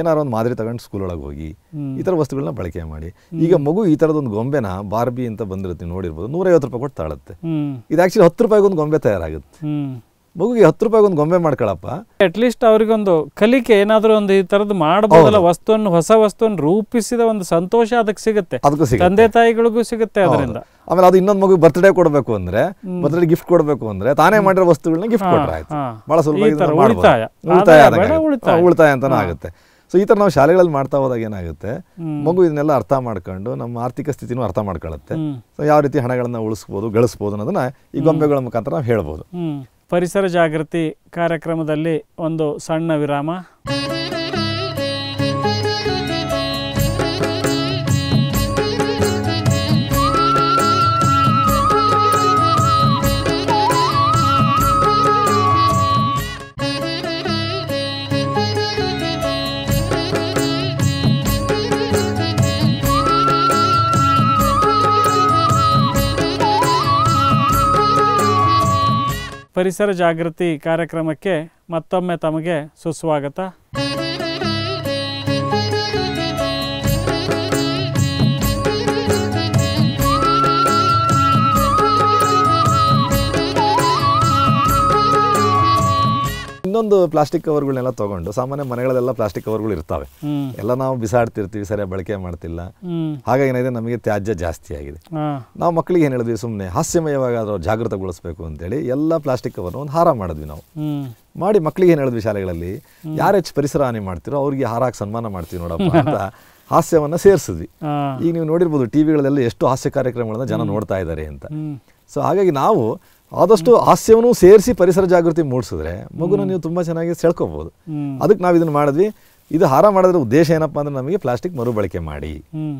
B: ಏನಾರ ಒಂದು ಮಾದರಿ ತಗೊಂಡು ಸ್ಕೂಲ್ ಒಳಗೆ ಹೋಗಿ ಈ ಥರ ವಸ್ತುಗಳನ್ನ ಬಳಕೆ ಮಾಡಿ ಈಗ ಮಗು ಈ ಥರದೊಂದು ಗೊಂಬೆನ ಬಾರ್ಬಿ ಅಂತ ಬಂದಿರುತ್ತೆ ನೋಡಿರ್ಬೋದು ನೂರೈವತ್ತು ರೂಪಾಯಿ ಕೊಟ್ಟು ತಾಳುತ್ತೆ ಇದು ಆ್ಯಕ್ಚುಲಿ ಹತ್ತು ರೂಪಾಯಿಗೊಂದು ಗೊಂಬೆ ತಯಾರಾಗುತ್ತೆ ಮಗುಗೆ ಹತ್ತು ರೂಪಾಯಿ ಒಂದು ಗೊಂಬೆ ಮಾಡ್ಕೊಳಪ್ಪ
A: ಅಟ್ಲೀಸ್ಟ್ ಅವರಿಗೊಂದು ಕಲಿಕೆ ಏನಾದರೂ ಒಂದು ಈ ತರದ್ ಮಾಡಬಹುದಲ್ಲ ವಸ್ತುವನ್ನು ಹೊಸ ವಸ್ತುವನ್ನು ರೂಪಿಸಿದ ಒಂದು ಸಂತೋಷ ಅದಕ್ಕೆ ಸಿಗುತ್ತೆ ತಂದೆ ತಾಯಿಗಳಿಗೂ ಸಿಗುತ್ತೆ ಅದರಿಂದ
B: ಆಮೇಲೆ ಅದು ಇನ್ನೊಂದು ಮಗು ಬರ್ತ್ಡೇ ಕೊಡಬೇಕು ಅಂದ್ರೆ ಬರ್ತ್ಡೇ ಗಿಫ್ಟ್ ಕೊಡಬೇಕು ಅಂದ್ರೆ ತಾನೇ ಮಾಡಿರೋ ವಸ್ತುಗಳನ್ನ ಗಿಫ್ಟ್ ಕೊಟ್ರೆ ಬಹಳ ಸುಲಭ ಉಳಿತಾಯ ಉಳಿತಾಯ ಅಂತಾನೆ ಆಗುತ್ತೆ ಸೊ ಈ ತರ ನಾವು ಶಾಲೆಗಳಲ್ಲಿ ಮಾಡ್ತಾ ಹೋದಾಗ ಏನಾಗುತ್ತೆ ಮಗು ಇದನ್ನೆಲ್ಲ ಅರ್ಥ ಮಾಡ್ಕೊಂಡು ನಮ್ಮ ಆರ್ಥಿಕ ಸ್ಥಿತಿನೂ ಅರ್ಥ ಮಾಡ್ಕೊಳ್ಳುತ್ತೆ ಸೊ ಯಾವ ರೀತಿ ಹಣಗಳನ್ನ ಉಳಿಸ್ಬೋದು ಗಳಿಸ್ಬೋದು ಅನ್ನೋದನ್ನ ಈ ಗೊಂಬೆಗಳ ಮುಖಾಂತರ ನಾವು ಹೇಳ್ಬೋದು
A: ಪರಿಸರ ಜಾಗೃತಿ ಕಾರ್ಯಕ್ರಮದಲ್ಲಿ ಒಂದು ಸಣ್ಣ ವಿರಾಮ ಪರಿಸರ ಜಾಗೃತಿ ಕಾರ್ಯಕ್ರಮಕ್ಕೆ ಮತ್ತೊಮ್ಮೆ ತಮಗೆ ಸುಸ್ವಾಗತ
B: ಒಂದು ಪ್ಲಾಸ್ಟಿಕ್ ಕವರ್ಗಳನ್ನೆಲ್ಲ ತಗೊಂಡು ಸಾಮಾನ್ಯ ಮನೆಗಳಲ್ಲೆಲ್ಲ ಪ್ಲಾಸ್ಟಿಕ್ ಕವರ್ಗಳು ಇರ್ತವೆ ಎಲ್ಲ ನಾವು ಬಿಸಾಡ್ತಿರ್ತೀವಿ ಸರಿಯಾಗಿ ಬಳಕೆ ಮಾಡ್ತಿಲ್ಲ ಹಾಗಾಗಿ ಏನಾಗಿದೆ ನಮಗೆ ತ್ಯಾಜ್ಯ ಜಾಸ್ತಿ ಆಗಿದೆ ನಾವು ಮಕ್ಕಳಿಗೆ ಏನು ಹೇಳಿದ್ವಿ ಸುಮ್ಮನೆ ಹಾಸ್ಯಮಯವಾಗಿ ಅದರ ಜಾಗೃತಗೊಳಿಸಬೇಕು ಅಂತೇಳಿ ಎಲ್ಲ ಪ್ಲಾಸ್ಟಿಕ್ ಕವರ್ ಒಂದು ಹಾರ ಮಾಡಿದ್ವಿ ನಾವು ಮಾಡಿ ಮಕ್ಕಳಿಗೆ ಏನು ಹೇಳಿದ್ವಿ ಶಾಲೆಗಳಲ್ಲಿ ಯಾರು ಹೆಚ್ಚು ಪರಿಸರ ಹಾನಿ ಮಾಡ್ತಿರೋ ಅವ್ರಿಗೆ ಹಾರಾಕ್ ಸನ್ಮಾನ ಮಾಡ್ತೀವಿ ನೋಡಪ್ಪ ಅಂತ ಹಾಸ್ಯವನ್ನು ಸೇರಿಸಿದ್ವಿ ಈಗ ನೀವು ನೋಡಿರ್ಬೋದು ಟಿವಿಗಳಲ್ಲೆಲ್ಲ ಎಷ್ಟು ಹಾಸ್ಯ ಕಾರ್ಯಕ್ರಮಗಳನ್ನ ಜನ ನೋಡ್ತಾ ಇದ್ದಾರೆ ಅಂತ ಸೊ ಹಾಗಾಗಿ ನಾವು ಆದಷ್ಟು ಹಾಸ್ಯವನ್ನು ಸೇರಿಸಿ ಪರಿಸರ ಜಾಗೃತಿ ಮೂಡಿಸಿದ್ರೆ ಮಗುನ ನೀವು ತುಂಬಾ ಚೆನ್ನಾಗಿ ಸೆಳ್ಕೋಬಹುದು ಅದಕ್ಕೆ ನಾವು ಇದನ್ನು ಮಾಡಿದ್ವಿ ಇದು ಹಾರ ಮಾಡೋದ್ರ ಉದ್ದೇಶ ಏನಪ್ಪಾ ಅಂದ್ರೆ ನಮಗೆ ಪ್ಲಾಸ್ಟಿಕ್ ಮರುಬಳಕೆ ಮಾಡಿ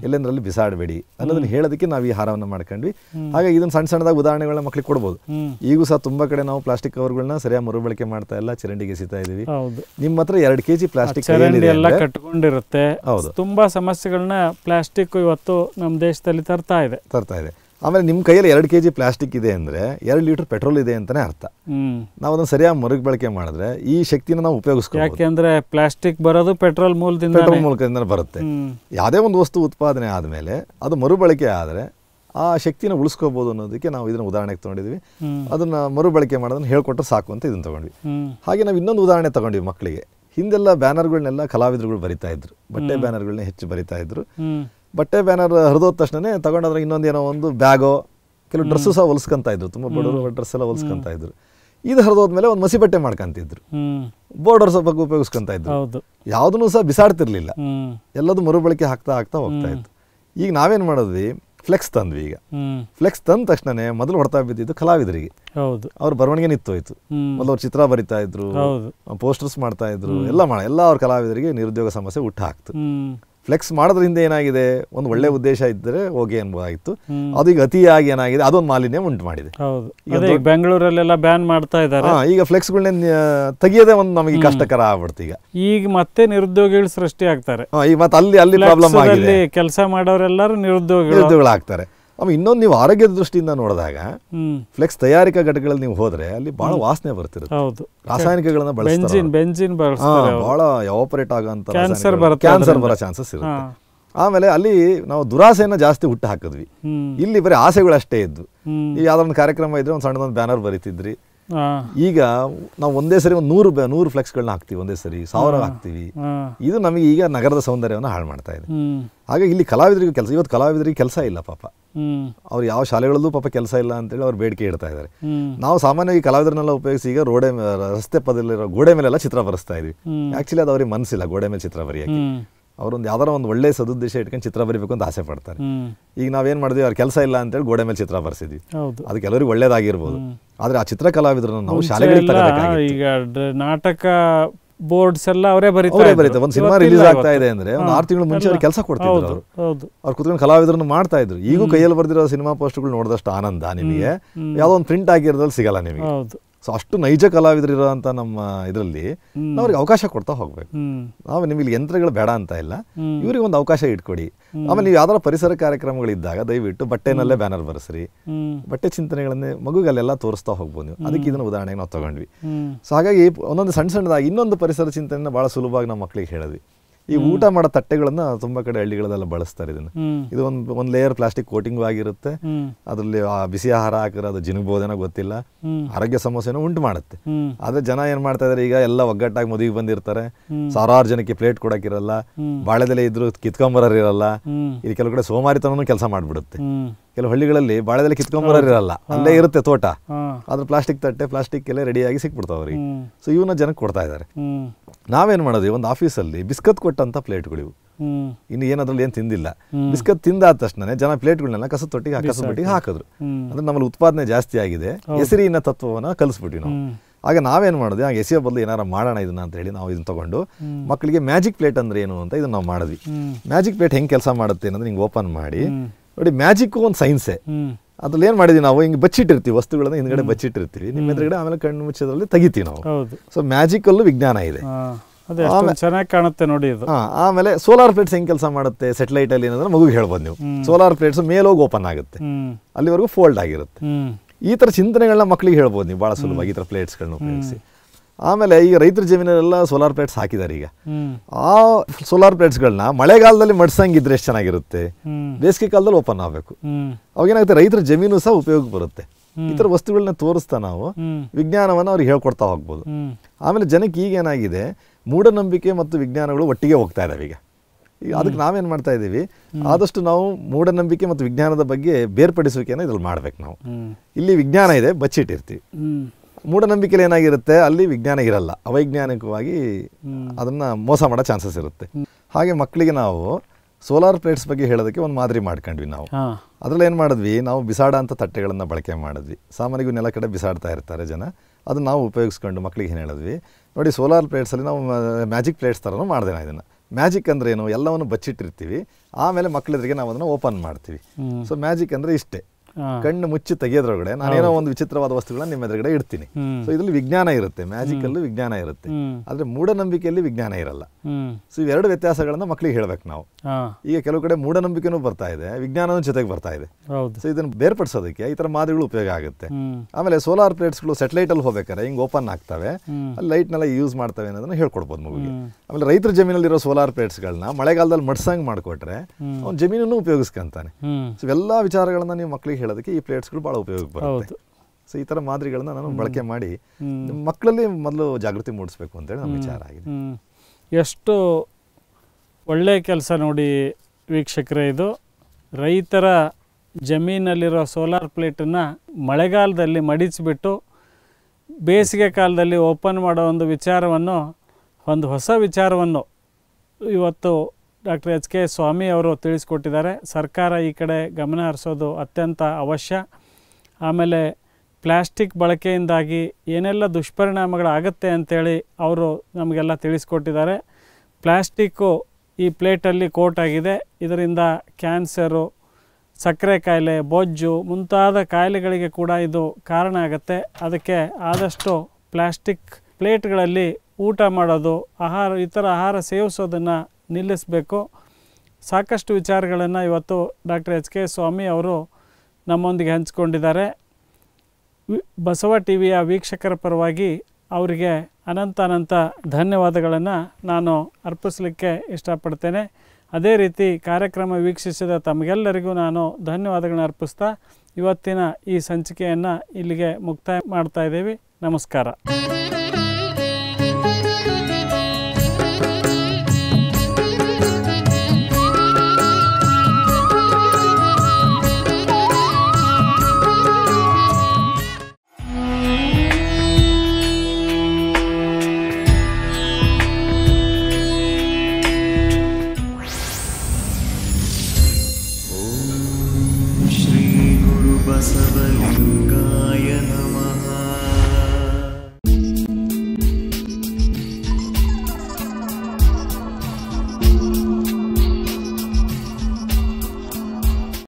B: ಎಲ್ಲೆಂದ್ರಲ್ಲಿ ಬಿಸಾಡಬೇಡಿ ಅನ್ನೋದನ್ನ ಹೇಳೋದಕ್ಕೆ ನಾವು ಈ ಹಾರವನ್ನು ಮಾಡ್ಕೊಂಡ್ವಿ ಹಾಗಾಗಿ ಇದನ್ನ ಸಣ್ಣ ಸಣ್ಣದಾಗ ಉದಾಹರಣೆಗಳನ್ನ ಮಕ್ಳಿಗೆ ಕೊಡ್ಬೋದು ಈಗೂ ಸಹ ತುಂಬಾ ಕಡೆ ನಾವು ಪ್ಲಾಸ್ಟಿಕ್ ಕವರ್ಗಳನ್ನ ಸರಿಯಾಗಿ ಮರುಬಳಕೆ ಮಾಡ್ತಾ ಇಲ್ಲ ಚರಂಡಿಗೆ ಸಿತಾ ಇದೀವಿ ನಿಮ್ಮ ಹತ್ರ ಎರಡು ಕೆಜಿ ಪ್ಲಾಸ್ಟಿಕ್ ಕಟ್ಕೊಂಡಿರುತ್ತೆ ಹೌದು
A: ತುಂಬಾ ಸಮಸ್ಯೆಗಳನ್ನ ಪ್ಲಾಸ್ಟಿಕ್ ಇವತ್ತು ನಮ್ಮ ದೇಶದಲ್ಲಿ ತರ್ತಾ ಇದೆ
B: ತರ್ತಾ ಇದೆ ಆಮೇಲೆ ನಿಮ್ಮ ಕೈಯಲ್ಲಿ ಎರಡು ಕೆ ಜಿ ಪ್ಲಾಸ್ಟಿಕ್ ಇದೆ ಅಂದರೆ ಎರಡು ಲೀಟರ್ ಪೆಟ್ರೋಲ್ ಇದೆ ಅಂತಲೇ ಅರ್ಥ ನಾವು ಅದನ್ನು ಸರಿಯಾಗಿ ಮರುಗ್ ಬಳಕೆ ಮಾಡಿದ್ರೆ ಈ ಶಕ್ತಿನ ನಾವು ಉಪಯೋಗಿಸ್ಕೋ ಯಾಕೆಂದರೆ ಪ್ಲಾಸ್ಟಿಕ್
A: ಬರೋದು ಪೆಟ್ರೋಲ್ ಮೂಲದಿಂದ ಪೆಟ್ರೋಲ್ ಮೂಲಕದಿಂದ
B: ಬರುತ್ತೆ ಯಾವುದೇ ಒಂದು ವಸ್ತು ಉತ್ಪಾದನೆ ಆದಮೇಲೆ ಅದು ಮರುಬಳಕೆ ಆದರೆ ಆ ಶಕ್ತಿನ ಉಳಿಸ್ಕೋಬೋದು ಅನ್ನೋದಕ್ಕೆ ನಾವು ಇದನ್ನ ಉದಾಹರಣೆಗೆ ತೊಗೊಂಡಿದ್ವಿ ಅದನ್ನ ಮರುಬಳಕೆ ಮಾಡೋದನ್ನ ಹೇಳ್ಕೊಟ್ರೆ ಸಾಕು ಅಂತ ಇದನ್ನ ತಗೊಂಡ್ವಿ ಹಾಗೆ ನಾವು ಇನ್ನೊಂದು ಉದಾಹರಣೆ ತಗೊಂಡ್ವಿ ಮಕ್ಕಳಿಗೆ ಹಿಂದೆಲ್ಲ ಬ್ಯಾನರ್ಗಳನ್ನೆಲ್ಲ ಕಲಾವಿದರುಗಳು ಬರಿತಾ ಇದ್ರು ಬಟ್ಟೆ ಬ್ಯಾನರ್ಗಳನ್ನ ಹೆಚ್ಚು ಬರಿತಾ ಇದ್ರು ಬಟ್ಟೆ ಬ್ಯಾನರ್ ಹರಿದೋದ ತಕ್ಷಣನೇ ತಗೊಂಡ್ರೆ ಇನ್ನೊಂದು ಏನೋ ಒಂದು ಬ್ಯಾಗೋ ಕೆಲವು ಡ್ರೆಸ್ಸು ಸಹ ಹೊಲಿಸ್ಕೊಂತ ಇದ್ರು ತುಂಬ ಬಡವರು ಡ್ರೆಸ್ ಎಲ್ಲ ಹೊಲಿಸ್ಕೊಂತ ಇದ್ರು ಇದು ಹರಿದೋದ್ಮೇಲೆ ಒಂದು ಮಸಿ ಬಟ್ಟೆ ಮಾಡ್ಕೊಂತಿದ್ರು ಬೋರ್ಡರ್ ಸ್ವಲ್ಪ ಉಪಯೋಗಿಸ್ಕೊಂತ ಇದ್ರು ಯಾವುದನ್ನು ಸಹ ಬಿಸಾಡ್ತಿರ್ಲಿಲ್ಲ ಎಲ್ಲದೂ ಮರುಬಳಕೆ ಹಾಕ್ತಾ ಹಾಕ್ತಾ ಹೋಗ್ತಾ ಇತ್ತು ಈಗ ನಾವೇನ್ ಮಾಡಿದ್ವಿ ಫ್ಲೆಕ್ಸ್ ತಂದ್ವಿ ಈಗ ಫ್ಲೆಕ್ಸ್ ತಂದ ತಕ್ಷಣನೇ ಮೊದಲು ಹೊಡ್ತಾ ಬಿದ್ದಿದ್ದು ಕಲಾವಿದರಿಗೆ ಅವ್ರ ಬರವಣಿಗೆ ನಿಂತೋಯ್ತು ಮೊದಲು ಅವ್ರು ಚಿತ್ರ ಬರಿತಾ ಇದ್ರು ಪೋಸ್ಟರ್ಸ್ ಮಾಡ್ತಾ ಇದ್ರು ಎಲ್ಲ ಮಾಡ ಎಲ್ಲ ಅವ್ರ ಕಲಾವಿದರಿಗೆ ನಿರುದ್ಯೋಗ ಸಮಸ್ಯೆ ಹುಟ್ಟು ಹಾಕ್ತು ಫ್ಲೆಕ್ಸ್ ಮಾಡೋದ್ರಿಂದ ಏನಾಗಿದೆ ಒಂದು ಒಳ್ಳೆ ಉದ್ದೇಶ ಇದ್ದರೆ ಓಕೆ ಅನ್ಬೋದಾಗಿತ್ತು ಅದೀಗ ಅತಿಯಾಗಿ ಏನಾಗಿದೆ ಅದೊಂದು ಮಾಲಿನ್ಯ ಉಂಟು ಮಾಡಿದೆ ಈಗ ಬೆಂಗಳೂರಲ್ಲೆಲ್ಲ ಬ್ಯಾನ್ ಮಾಡ್ತಾ ಇದ್ದಾರೆ ಈಗ ಫ್ಲೆಕ್ಸ್ಗಳನ್ನ ತೆಗಿಯೋದೇ ಒಂದು ನಮಗೆ ಕಷ್ಟಕರ ಆಗ್ಬಿಡ್ತು ಈಗ
A: ಈಗ ಮತ್ತೆ ನಿರುದ್ಯೋಗಿಗಳು ಸೃಷ್ಟಿ ಆಗ್ತಾರೆ ಈಗ ಮತ್ತೆ ಅಲ್ಲಿ ಅಲ್ಲಿ ಪ್ರಾಬ್ಲಮ್ ಆಗಿದೆ ಕೆಲಸ ಮಾಡೋರೆಲ್ಲರೂ ನಿರುದ್ಯೋಗಿ
B: ನಿರುದ್ಯೋಗಿಗಳಾಗ್ತಾರೆ ಆಮೇಲೆ ಇನ್ನೊಂದು ನೀವು ಆರೋಗ್ಯದ ದೃಷ್ಟಿಯಿಂದ ನೋಡಿದಾಗ ಫ್ಲೆಕ್ಸ್ ತಯಾರಿಕಾ ಘಟಕಗಳಲ್ಲಿ ನೀವು ಹೋದ್ರೆ ಅಲ್ಲಿ ಬಹಳ ವಾಸನೆ ಬರ್ತಿರ ಹೌದು ರಾಸಾಯನಿಕಗಳನ್ನ ಬೆಂಜಿನ್ ಬೆಂಜಿನ್ ಬಹಳ ಕ್ಯಾನ್ಸರ್ ಕ್ಯಾನ್ಸರ್ ಬರೋ ಚಾನ್ಸಸ್ ಇರುತ್ತೆ ಆಮೇಲೆ ಅಲ್ಲಿ ನಾವು ದುರಾಸೆಯನ್ನ ಜಾಸ್ತಿ ಹುಟ್ಟು ಹಾಕಿದ್ವಿ ಇಲ್ಲಿ ಬರೀ ಅಷ್ಟೇ ಇದ್ದು ಈ ಯಾವ್ದೊಂದು ಕಾರ್ಯಕ್ರಮ ಇದ್ರೆ ಒಂದು ಸಣ್ಣದೊಂದು ಬ್ಯಾನರ್ ಬರೀತಿದ್ರಿ ಈಗ ನಾವು ಒಂದೇ ಸರಿ ಒಂದು ನೂರು ನೂರು ಫ್ಲೆಕ್ಸ್ಗಳನ್ನ ಹಾಕ್ತಿವಿ ಒಂದೇ ಸರಿ ಸಾವಿರ ಹಾಕ್ತಿವಿ ಇದು ನಮಗೆ ಈಗ ನಗರದ ಸೌಂದರ್ಯವನ್ನು ಹಾಳು ಮಾಡ್ತಾ ಇದೆ ಹಾಗೆ ಇಲ್ಲಿ ಕಲಾವಿದರಿಗೆ ಕೆಲಸ ಇವತ್ತು ಕಲಾವಿದರಿಗೆ ಕೆಲಸ ಇಲ್ಲ ಪಾಪ ಅವ್ರು ಯಾವ ಶಾಲೆಗಳಲ್ಲೂ ಪಾಪ ಕೆಲಸ ಇಲ್ಲ ಹೇಳಿ ಅವ್ರು ಬೇಡಿಕೆ ಇಡ್ತಾ ಇದ್ದಾರೆ ನಾವು ಸಾಮಾನ್ಯವಾಗಿ ಕಲಾವಿದರನ್ನೆಲ್ಲ ಉಪಯೋಗಿಸಿ ಈಗ ರೋಡೆ ರಸ್ತೆ ಪದಲ್ಲಿರೋ ಗೋಡೆ ಮೇಲೆಲ್ಲ ಚಿತ್ರ ಬರೆಸ್ತಾ ಇದ್ವಿ ಆಕ್ಚುಲಿ ಅದು ಅವ್ರಿಗೆ ಮನಸ್ಸಿಲ್ಲ ಗೋಡೆ ಮೇಲೆ ಚಿತ್ರ ಬರೆಯೋಕ್ಕೆ ಅವ್ರೊಂದು ಯಾವ್ದಾರ ಒಂದು ಒಳ್ಳೆ ಸದುದ್ದೇಶ ಇಟ್ಕೊಂಡು ಚಿತ್ರ ಬರಿಬೇಕು ಅಂತ ಆಸೆ ಪಡ್ತಾರೆ ಈಗ ನಾವೇನ್ ಮಾಡಿದ್ವಿ ಅವ್ರ ಕೆಲಸ ಇಲ್ಲ ಹೇಳಿ ಗೋಡೆ ಮೇಲೆ ಚಿತ್ರ ಬರ್ಸಿದ್ವಿ ಅದು ಕೆಲವರಿಗೆ ಒಳ್ಳೇದಾಗಿರ್ಬೋದು ಆದರೆ ಆ ಚಿತ್ರ ಕಲಾವಿದರನ್ನು ನಾವು ಶಾಲೆಗಳಿಗೆ
A: ಈಗ ನಾಟಕ ಬೋರ್ಡ್ಸ್ ಎಲ್ಲ ಅವರೇ ಬರೀತಾರೆ ಬರೀತಾರೆ ಒಂದು ಸಿನಿಮಾ ರಿಲೀಸ್ ಆಗ್ತಾ ಇದೆ ಅಂದ್ರೆ ಒಂದು ಆರು ತಿಂಗಳು ಮುಂಚೆ ಅವ್ರಿಗೆ ಕೆಲಸ ಕೊಡ್ತಿದ್ರು ಅವರು
B: ಅವ್ರು ಕುತ್ಕೊಂಡು ಕಲಾವಿದರನ್ನು ಮಾಡ್ತಾ ಇದ್ರು ಈಗೂ ಕೈಯಲ್ಲಿ ಬರ್ದಿರೋ ಸಿನಿಮಾ ಪೋಸ್ಟ್ಗಳು ನೋಡಿದಷ್ಟು ಆನಂದ ನಿಮಗೆ ಯಾವುದೋ ಒಂದು ಪ್ರಿಂಟ್ ಆಗಿರೋದ್ರಲ್ಲಿ ಸಿಗಲ್ಲ ನಿಮಗೆ ಸೊ ಅಷ್ಟು ನೈಜ ಇರುವಂತ ನಮ್ಮ ಇದರಲ್ಲಿ ಅವ್ರಿಗೆ ಅವಕಾಶ ಕೊಡ್ತಾ ಹೋಗ್ಬೇಕು ನಾವು ನಿಮಗೆ ಯಂತ್ರಗಳು ಬೇಡ ಅಂತ ಇಲ್ಲ ಇವ್ರಿಗೆ ಒಂದು ಅವಕಾಶ ಇಟ್ಕೊಡಿ ಆಮೇಲೆ ನೀವು ಯಾವ್ದಾರ ಪರಿಸರ ಕಾರ್ಯಕ್ರಮಗಳಿದ್ದಾಗ ದಯವಿಟ್ಟು ಬಟ್ಟೆನಲ್ಲೇ ಬ್ಯಾನರ್ ಬರೆಸ್ರಿ ಬಟ್ಟೆ ಚಿಂತನೆಗಳನ್ನೇ ಮಗುಗಲ್ಲೆಲ್ಲ ತೋರಿಸ್ತಾ ಹೋಗ್ಬೋದು ನೀವು ಅದಕ್ಕೆ ಇದನ್ನ ಉದಾಹರಣೆಗೆ ನಾವು ತಗೊಂಡ್ವಿ ಸೊ ಹಾಗಾಗಿ ಒಂದೊಂದು ಸಣ್ಣ ಸಣ್ಣದಾಗಿ ಇನ್ನೊಂದು ಪರಿಸರ ಚಿಂತನೆಯನ್ನು ಬಹಳ ಸುಲಭವಾಗಿ ನಮ್ಮ ಮಕ್ಕಳಿಗೆ ಹೇಳಿದ್ವಿ ಈ ಊಟ ಮಾಡೋ ತಟ್ಟೆಗಳನ್ನ ತುಂಬಾ ಕಡೆ ಹಳ್ಳಿಗಳಲ್ಲೆಲ್ಲ ಬಳಸ್ತಾರೆ ಇದನ್ನ ಇದು ಒಂದ್ ಒಂದ್ ಲೇಯರ್ ಪ್ಲಾಸ್ಟಿಕ್ ಕೋಟಿಂಗ್ ಆಗಿರುತ್ತೆ ಅದ್ರಲ್ಲಿ ಆ ಬಿಸಿ ಆಹಾರ ಹಾಕಿದ್ರೆ ಅದು ಜಿನುಗ್ಬೋದೇನೋ ಗೊತ್ತಿಲ್ಲ ಆರೋಗ್ಯ ಸಮಸ್ಯೆನೂ ಉಂಟು ಮಾಡುತ್ತೆ ಆದ್ರೆ ಜನ ಏನ್ ಮಾಡ್ತಾ ಇದಾರೆ ಈಗ ಎಲ್ಲ ಒಗ್ಗಟ್ಟಾಗಿ ಮದುವೆ ಬಂದಿರ್ತಾರೆ ಸಾವಿರಾರು ಜನಕ್ಕೆ ಪ್ಲೇಟ್ ಕೊಡಕ್ಕಿರಲ್ಲ ಬಾಳೆದೆಲೆ ಇದ್ರು ಇರಲ್ಲ ಇದು ಕೆಲವು ಕಡೆ ಸೋಮಾರಿತನ ಕೆಲಸ ಮಾಡ್ಬಿಡುತ್ತೆ ಕೆಲವು ಹಳ್ಳಿಗಳಲ್ಲಿ ಬಾಳೆದೆಲೆ ಇರಲ್ಲ ಅಲ್ಲೇ ಇರುತ್ತೆ ತೋಟ ಆದ್ರೆ ಪ್ಲಾಸ್ಟಿಕ್ ತಟ್ಟೆ ಪ್ಲಾಸ್ಟಿಕ್ ಎಲ್ಲ ರೆಡಿಯಾಗಿ ಸಿಕ್ಬಿಡ್ತಾವ್ರಿ ಸೊ ಇವನ್ನ ಜನಕ್ಕೆ ಕೊಡ್ತಾ ಇದ್ದಾರೆ ನಾವೇನ್ ಮಾಡೋದು ಒಂದು ಆಫೀಸಲ್ಲಿ ಬಿಸ್ಕತ್ ಕೊಟ್ಟಂತ ಪ್ಲೇಟ್ಗಳಿವು ಇನ್ನು ಏನಾದ್ರಲ್ಲಿ ಏನು ತಿಂದಿಲ್ಲ ಬಿಸ್ಕತ್ ತಿಂದಾದ ತಕ್ಷಣ ಜನ ಪ್ಲೇಟ್ಗಳನ್ನೆಲ್ಲ ಕಸ ತೊಟ್ಟಿಗೆ ಕಸ ತೊಟ್ಟಿಗೆ ಹಾಕಿದ್ರು ಅಂದ್ರೆ ನಮ್ಮಲ್ಲಿ ಉತ್ಪಾದನೆ ಜಾಸ್ತಿ ಆಗಿದೆ ಹೆಸರಿನ ತತ್ವವನ್ನು ಕಲಿಸ್ಬಿಟ್ವಿ ನಾವು ಆಗ ನಾವೇನ್ ಮಾಡಿದ್ವಿ ಆ ಎಸಿಯೋ ಬದಲು ಏನಾರ ಮಾಡೋಣ ಇದನ್ನ ಅಂತ ಹೇಳಿ ನಾವು ಇದನ್ನ ತಗೊಂಡು ಮಕ್ಕಳಿಗೆ ಮ್ಯಾಜಿಕ್ ಪ್ಲೇಟ್ ಅಂದ್ರೆ ಏನು ಅಂತ ಇದನ್ನ ನಾವು ಮಾಡಿದ್ವಿ ಮ್ಯಾಜಿಕ್ ಪ್ಲೇಟ್ ಹೆಂಗ್ ಕೆಲಸ ಮಾಡುತ್ತೆ ಅನ್ನೋದು ನಿಂಗೆ ಓಪನ್ ಮಾಡಿ ನೋಡಿ ಮ್ಯಾಜಿಕ್ ಒಂದು ಸೈನ್ಸೇ ಅದ್ರಲ್ಲಿ ಏನು ಮಾಡಿದ್ವಿ ನಾವು ಹಿಂಗೆ ಬಚ್ಚಿಟ್ಟಿರ್ತೀವಿ ವಸ್ತುಗಳನ್ನ ಹಿಂದ್ಗಡೆ ಬಚ್ಚಿಟ್ಟಿರ್ತೀವಿ ನಿಮ್ಮ ಎದುರುಗಡೆ ಆಮೇಲೆ ಕಣ್ಣು ಮುಚ್ಚೋದ್ರಲ್ಲಿ ತೆಗಿತೀವಿ ನಾವು ಸೊ ಮ್ಯಾಜಿಕಲ್ಲೂ ವಿಜ್ಞಾನ ಇದೆ ಚೆನ್ನಾಗಿ ಕಾಣುತ್ತೆ ನೋಡಿ ಇದು ಆಮೇಲೆ ಸೋಲಾರ್ ಪ್ಲೇಟ್ಸ್ ಹೆಂಗ್ ಕೆಲಸ ಮಾಡುತ್ತೆ ಸೆಟಲೈಟ್ ಅಲ್ಲಿ ಏನಂದ್ರೆ ಮಗು ಹೇಳ್ಬೋದು ನೀವು ಸೋಲಾರ್ ಪ್ಲೇಟ್ಸ್ ಹೋಗ್ ಓಪನ್ ಆಗುತ್ತೆ ಅಲ್ಲಿವರೆಗೂ ಫೋಲ್ಡ್ ಆಗಿರುತ್ತೆ ಈ ತರ ಚಿಂತನೆಗಳನ್ನ ಮಕ್ಕಳಿಗೆ ಹೇಳ್ಬೋದು ನೀವು ಬಹಳ ಸುಲಭವಾಗಿ ಈ ತರ ಪ್ಲೇಟ್ಸ್ಗಳನ್ನ ಉಪಯೋಗಿಸಿ ಆಮೇಲೆ ಈ ರೈತರ ಜಮೀನಲ್ಲೆಲ್ಲ ಸೋಲಾರ್ ಪ್ಲೇಟ್ಸ್ ಹಾಕಿದ್ದಾರೆ ಈಗ ಆ ಸೋಲಾರ್ ಪ್ಲೇಟ್ಸ್ಗಳನ್ನ ಮಳೆಗಾಲದಲ್ಲಿ ಮಡ್ಸಂಗಿದ್ರೆ ಎಷ್ಟು ಚೆನ್ನಾಗಿರುತ್ತೆ ಬೇಸಿಗೆ ಕಾಲದಲ್ಲಿ ಓಪನ್ ಆಗಬೇಕು ಅವಾಗೇನಾಗುತ್ತೆ ರೈತರ ಜಮೀನು ಸಹ ಉಪಯೋಗ ಬರುತ್ತೆ ಈ ಥರ ವಸ್ತುಗಳನ್ನ ತೋರಿಸ್ತಾ ನಾವು ವಿಜ್ಞಾನವನ್ನ ಅವ್ರಿಗೆ ಹೇಳ್ಕೊಡ್ತಾ ಹೋಗ್ಬೋದು ಆಮೇಲೆ ಜನಕ್ಕೆ ಈಗ ಏನಾಗಿದೆ ಮೂಢನಂಬಿಕೆ ಮತ್ತು ವಿಜ್ಞಾನಗಳು ಒಟ್ಟಿಗೆ ಹೋಗ್ತಾ ಇದ್ದಾವೆ ಈಗ ಈಗ ಅದಕ್ಕೆ ನಾವೇನು ಮಾಡ್ತಾ ಇದ್ದೀವಿ ಆದಷ್ಟು ನಾವು ಮೂಢನಂಬಿಕೆ ಮತ್ತು ವಿಜ್ಞಾನದ ಬಗ್ಗೆ ಬೇರ್ಪಡಿಸುವಿಕೆಯನ್ನು ಇದ್ರಲ್ಲಿ ಮಾಡ್ಬೇಕು ನಾವು ಇಲ್ಲಿ ವಿಜ್ಞಾನ ಇದೆ ಬಚ್ಚಿಟ್ಟಿರ್ತೀವಿ ಮೂಢನಂಬಿಕೆಲಿ ಏನಾಗಿರುತ್ತೆ ಅಲ್ಲಿ ವಿಜ್ಞಾನ ಇರಲ್ಲ ಅವೈಜ್ಞಾನಿಕವಾಗಿ ಅದನ್ನು ಮೋಸ ಮಾಡೋ ಚಾನ್ಸಸ್ ಇರುತ್ತೆ ಹಾಗೆ ಮಕ್ಕಳಿಗೆ ನಾವು ಸೋಲಾರ್ ಪ್ಲೇಟ್ಸ್ ಬಗ್ಗೆ ಹೇಳೋದಕ್ಕೆ ಒಂದು ಮಾದರಿ ಮಾಡ್ಕೊಂಡ್ವಿ ನಾವು ಅದರಲ್ಲಿ ಏನು ಮಾಡಿದ್ವಿ ನಾವು ಬಿಸಾಡ ಅಂತ ತಟ್ಟೆಗಳನ್ನು ಬಳಕೆ ಮಾಡಿದ್ವಿ ಸಾಮಾನ್ಯಗೂ ನೆಲ ಕಡೆ ಬಿಸಾಡ್ತಾ ಇರ್ತಾರೆ ಜನ ಅದನ್ನು ನಾವು ಉಪಯೋಗಿಸ್ಕೊಂಡು ಮಕ್ಕಳಿಗೆ ಏನು ಹೇಳಿದ್ವಿ ನೋಡಿ ಸೋಲಾರ್ ಪ್ಲೇಟ್ಸಲ್ಲಿ ನಾವು ಮ್ಯಾಜಿಕ್ ಪ್ಲೇಟ್ಸ್ ಥರನೂ ಮಾಡಿದೆ ನಾ ಇದನ್ನು ಮ್ಯಾಜಿಕ್ ಅಂದ್ರೆ ಏನು ಎಲ್ಲವನ್ನು ಬಚ್ಚಿಟ್ಟಿರ್ತೀವಿ ಆಮೇಲೆ ಮಕ್ಕಳಿದ್ರಿಗೆ ನಾವು ಅದನ್ನು ಓಪನ್ ಮಾಡ್ತೀವಿ ಸೊ ಮ್ಯಾಜಿಕ್ ಅಂದರೆ ಇಷ್ಟೇ ಕಣ್ಣು ಮುಚ್ಚಿ ತೆಗೆಯೋದ್ರೊಳಗಡೆ ನಾನೇನೋ ಒಂದು ವಿಚಿತ್ರವಾದ ವಸ್ತುಗಳನ್ನ ನಿಮ್ಮ ಎದುರುಗಡೆ ಇಡ್ತೀನಿ ಸೊ ಇದ್ರಲ್ಲಿ ವಿಜ್ಞಾನ ಇರುತ್ತೆ ಮ್ಯಾಜಿಕ್ ಅಲ್ಲಿ ವಿಜ್ಞಾನ ಇರುತ್ತೆ ಆದ್ರೆ ಮೂಢನಂಬಿಕೆಯಲ್ಲಿ ವಿಜ್ಞಾನ ಇರಲ್ಲ ಸೊ ಇವೆರಡು ವ್ಯತ್ಯಾಸಗಳನ್ನ ಮಕ್ಕಳಿಗೆ ಹೇಳ್ಬೇಕು ನಾವು ಈಗ ಕೆಲವು ಕಡೆ ಮೂಢನಂಬಿಕೆನೂ ಬರ್ತಾ ಇದೆ ವಿಜ್ಞಾನನೂ ಜೊತೆಗೆ ಬರ್ತಾ ಇದೆ ಸೊ ಇದನ್ನ ಬೇರ್ಪಡಿಸೋದಕ್ಕೆ ಈ ತರ ಮಾದರಿಗಳು ಉಪಯೋಗ ಆಗುತ್ತೆ ಆಮೇಲೆ ಸೋಲಾರ್ ಗಳು ಸೆಟಲೈಟ್ ಅಲ್ಲಿ ಹೋಗ್ಬೇಕಾದ್ರೆ ಹಿಂಗ್ ಓಪನ್ ಆಗ್ತವೆ ಅಲ್ಲಿ ಲೈಟ್ ನೆಲ್ಲ ಯೂಸ್ ಮಾಡ್ತವೆ ಅನ್ನೋದನ್ನ ಹೇಳ್ಕೊಡ್ಬೋದು ಆಮೇಲೆ ರೈತರ ಜಮೀನಲ್ಲಿರೋ ಸೋಲಾರ್ ಪ್ಲೇಟ್ಸ್ಗಳನ್ನ ಮಳೆಗಾಲದಲ್ಲಿ ಮಡ್ಸಂಗ್ ಮಾಡ್ಕೊಟ್ರೆ ಅವ್ನ ಜಮೀನನ್ನು ಉಪಯೋಗಿಸ್ಕೊಂತಾನೆ ಸೊ ಎಲ್ಲಾ ವಿಚಾರಗಳನ್ನ ನೀವು ಮಕ್ಕಳಿಗೆ ಹೇಳೋದಕ್ಕೆ ಈ ಪ್ಲೇಟ್ಸ್ಗಳು ಭಾಳ ಉಪಯೋಗ ಬರುತ್ತೆ ಸೊ ಈ ಥರ ಮಾದರಿಗಳನ್ನ ನಾನು ಬಳಕೆ ಮಾಡಿ ಮಕ್ಕಳಲ್ಲಿ ಮೊದಲು ಜಾಗೃತಿ ಮೂಡಿಸ್ಬೇಕು ಅಂತೇಳಿ ನಮ್ಮ ವಿಚಾರ
A: ಆಗಿದೆ ಎಷ್ಟು ಒಳ್ಳೆಯ ಕೆಲಸ ನೋಡಿ ವೀಕ್ಷಕರೇ ಇದು ರೈತರ ಜಮೀನಲ್ಲಿರೋ ಸೋಲಾರ್ ಪ್ಲೇಟನ್ನು ಮಳೆಗಾಲದಲ್ಲಿ ಮಡಿಸಿಬಿಟ್ಟು ಬೇಸಿಗೆ ಕಾಲದಲ್ಲಿ ಓಪನ್ ಮಾಡೋ ಒಂದು ವಿಚಾರವನ್ನು ಒಂದು ಹೊಸ ವಿಚಾರವನ್ನು ಇವತ್ತು ಡಾಕ್ಟರ್ ಎಚ್ ಕೆ ಸ್ವಾಮಿ ಅವರು ತಿಳಿಸ್ಕೊಟ್ಟಿದ್ದಾರೆ ಸರ್ಕಾರ ಈ ಕಡೆ ಗಮನ ಹರಿಸೋದು ಅತ್ಯಂತ ಅವಶ್ಯ ಆಮೇಲೆ ಪ್ಲ್ಯಾಸ್ಟಿಕ್ ಬಳಕೆಯಿಂದಾಗಿ ಏನೆಲ್ಲ ದುಷ್ಪರಿಣಾಮಗಳಾಗತ್ತೆ ಅಂಥೇಳಿ ಅವರು ನಮಗೆಲ್ಲ ತಿಳಿಸ್ಕೊಟ್ಟಿದ್ದಾರೆ ಪ್ಲ್ಯಾಸ್ಟಿಕ್ಕು ಈ ಪ್ಲೇಟಲ್ಲಿ ಕೋಟ್ ಆಗಿದೆ ಇದರಿಂದ ಕ್ಯಾನ್ಸರು ಸಕ್ಕರೆ ಕಾಯಿಲೆ ಬೊಜ್ಜು ಮುಂತಾದ ಕಾಯಿಲೆಗಳಿಗೆ ಕೂಡ ಇದು ಕಾರಣ ಆಗುತ್ತೆ ಅದಕ್ಕೆ ಆದಷ್ಟು ಪ್ಲ್ಯಾಸ್ಟಿಕ್ ಪ್ಲೇಟ್ಗಳಲ್ಲಿ ಊಟ ಮಾಡೋದು ಆಹಾರ ಇತರ ಆಹಾರ ಸೇವಿಸೋದನ್ನು ನಿಲ್ಲಿಸಬೇಕು ಸಾಕಷ್ಟು ವಿಚಾರಗಳನ್ನು ಇವತ್ತು ಡಾಕ್ಟರ್ ಎಚ್ ಕೆ ಸ್ವಾಮಿ ಅವರು ನಮ್ಮೊಂದಿಗೆ ಹಂಚಿಕೊಂಡಿದ್ದಾರೆ ಬಸವ ಟಿ ವಿಯ ವೀಕ್ಷಕರ ಪರವಾಗಿ ಅವರಿಗೆ ಅನಂತ ಅನಂತ ಧನ್ಯವಾದಗಳನ್ನು ನಾನು ಅರ್ಪಿಸಲಿಕ್ಕೆ ಇಷ್ಟಪಡ್ತೇನೆ ಅದೇ ರೀತಿ ಕಾರ್ಯಕ್ರಮ ವೀಕ್ಷಿಸಿದ ತಮಗೆಲ್ಲರಿಗೂ ನಾನು ಧನ್ಯವಾದಗಳನ್ನು ಅರ್ಪಿಸ್ತಾ ಇವತ್ತಿನ ಈ ಸಂಚಿಕೆಯನ್ನು ಇಲ್ಲಿಗೆ ಮುಕ್ತಾಯ ಮಾಡ್ತಾ ಇದ್ದೀವಿ ನಮಸ್ಕಾರ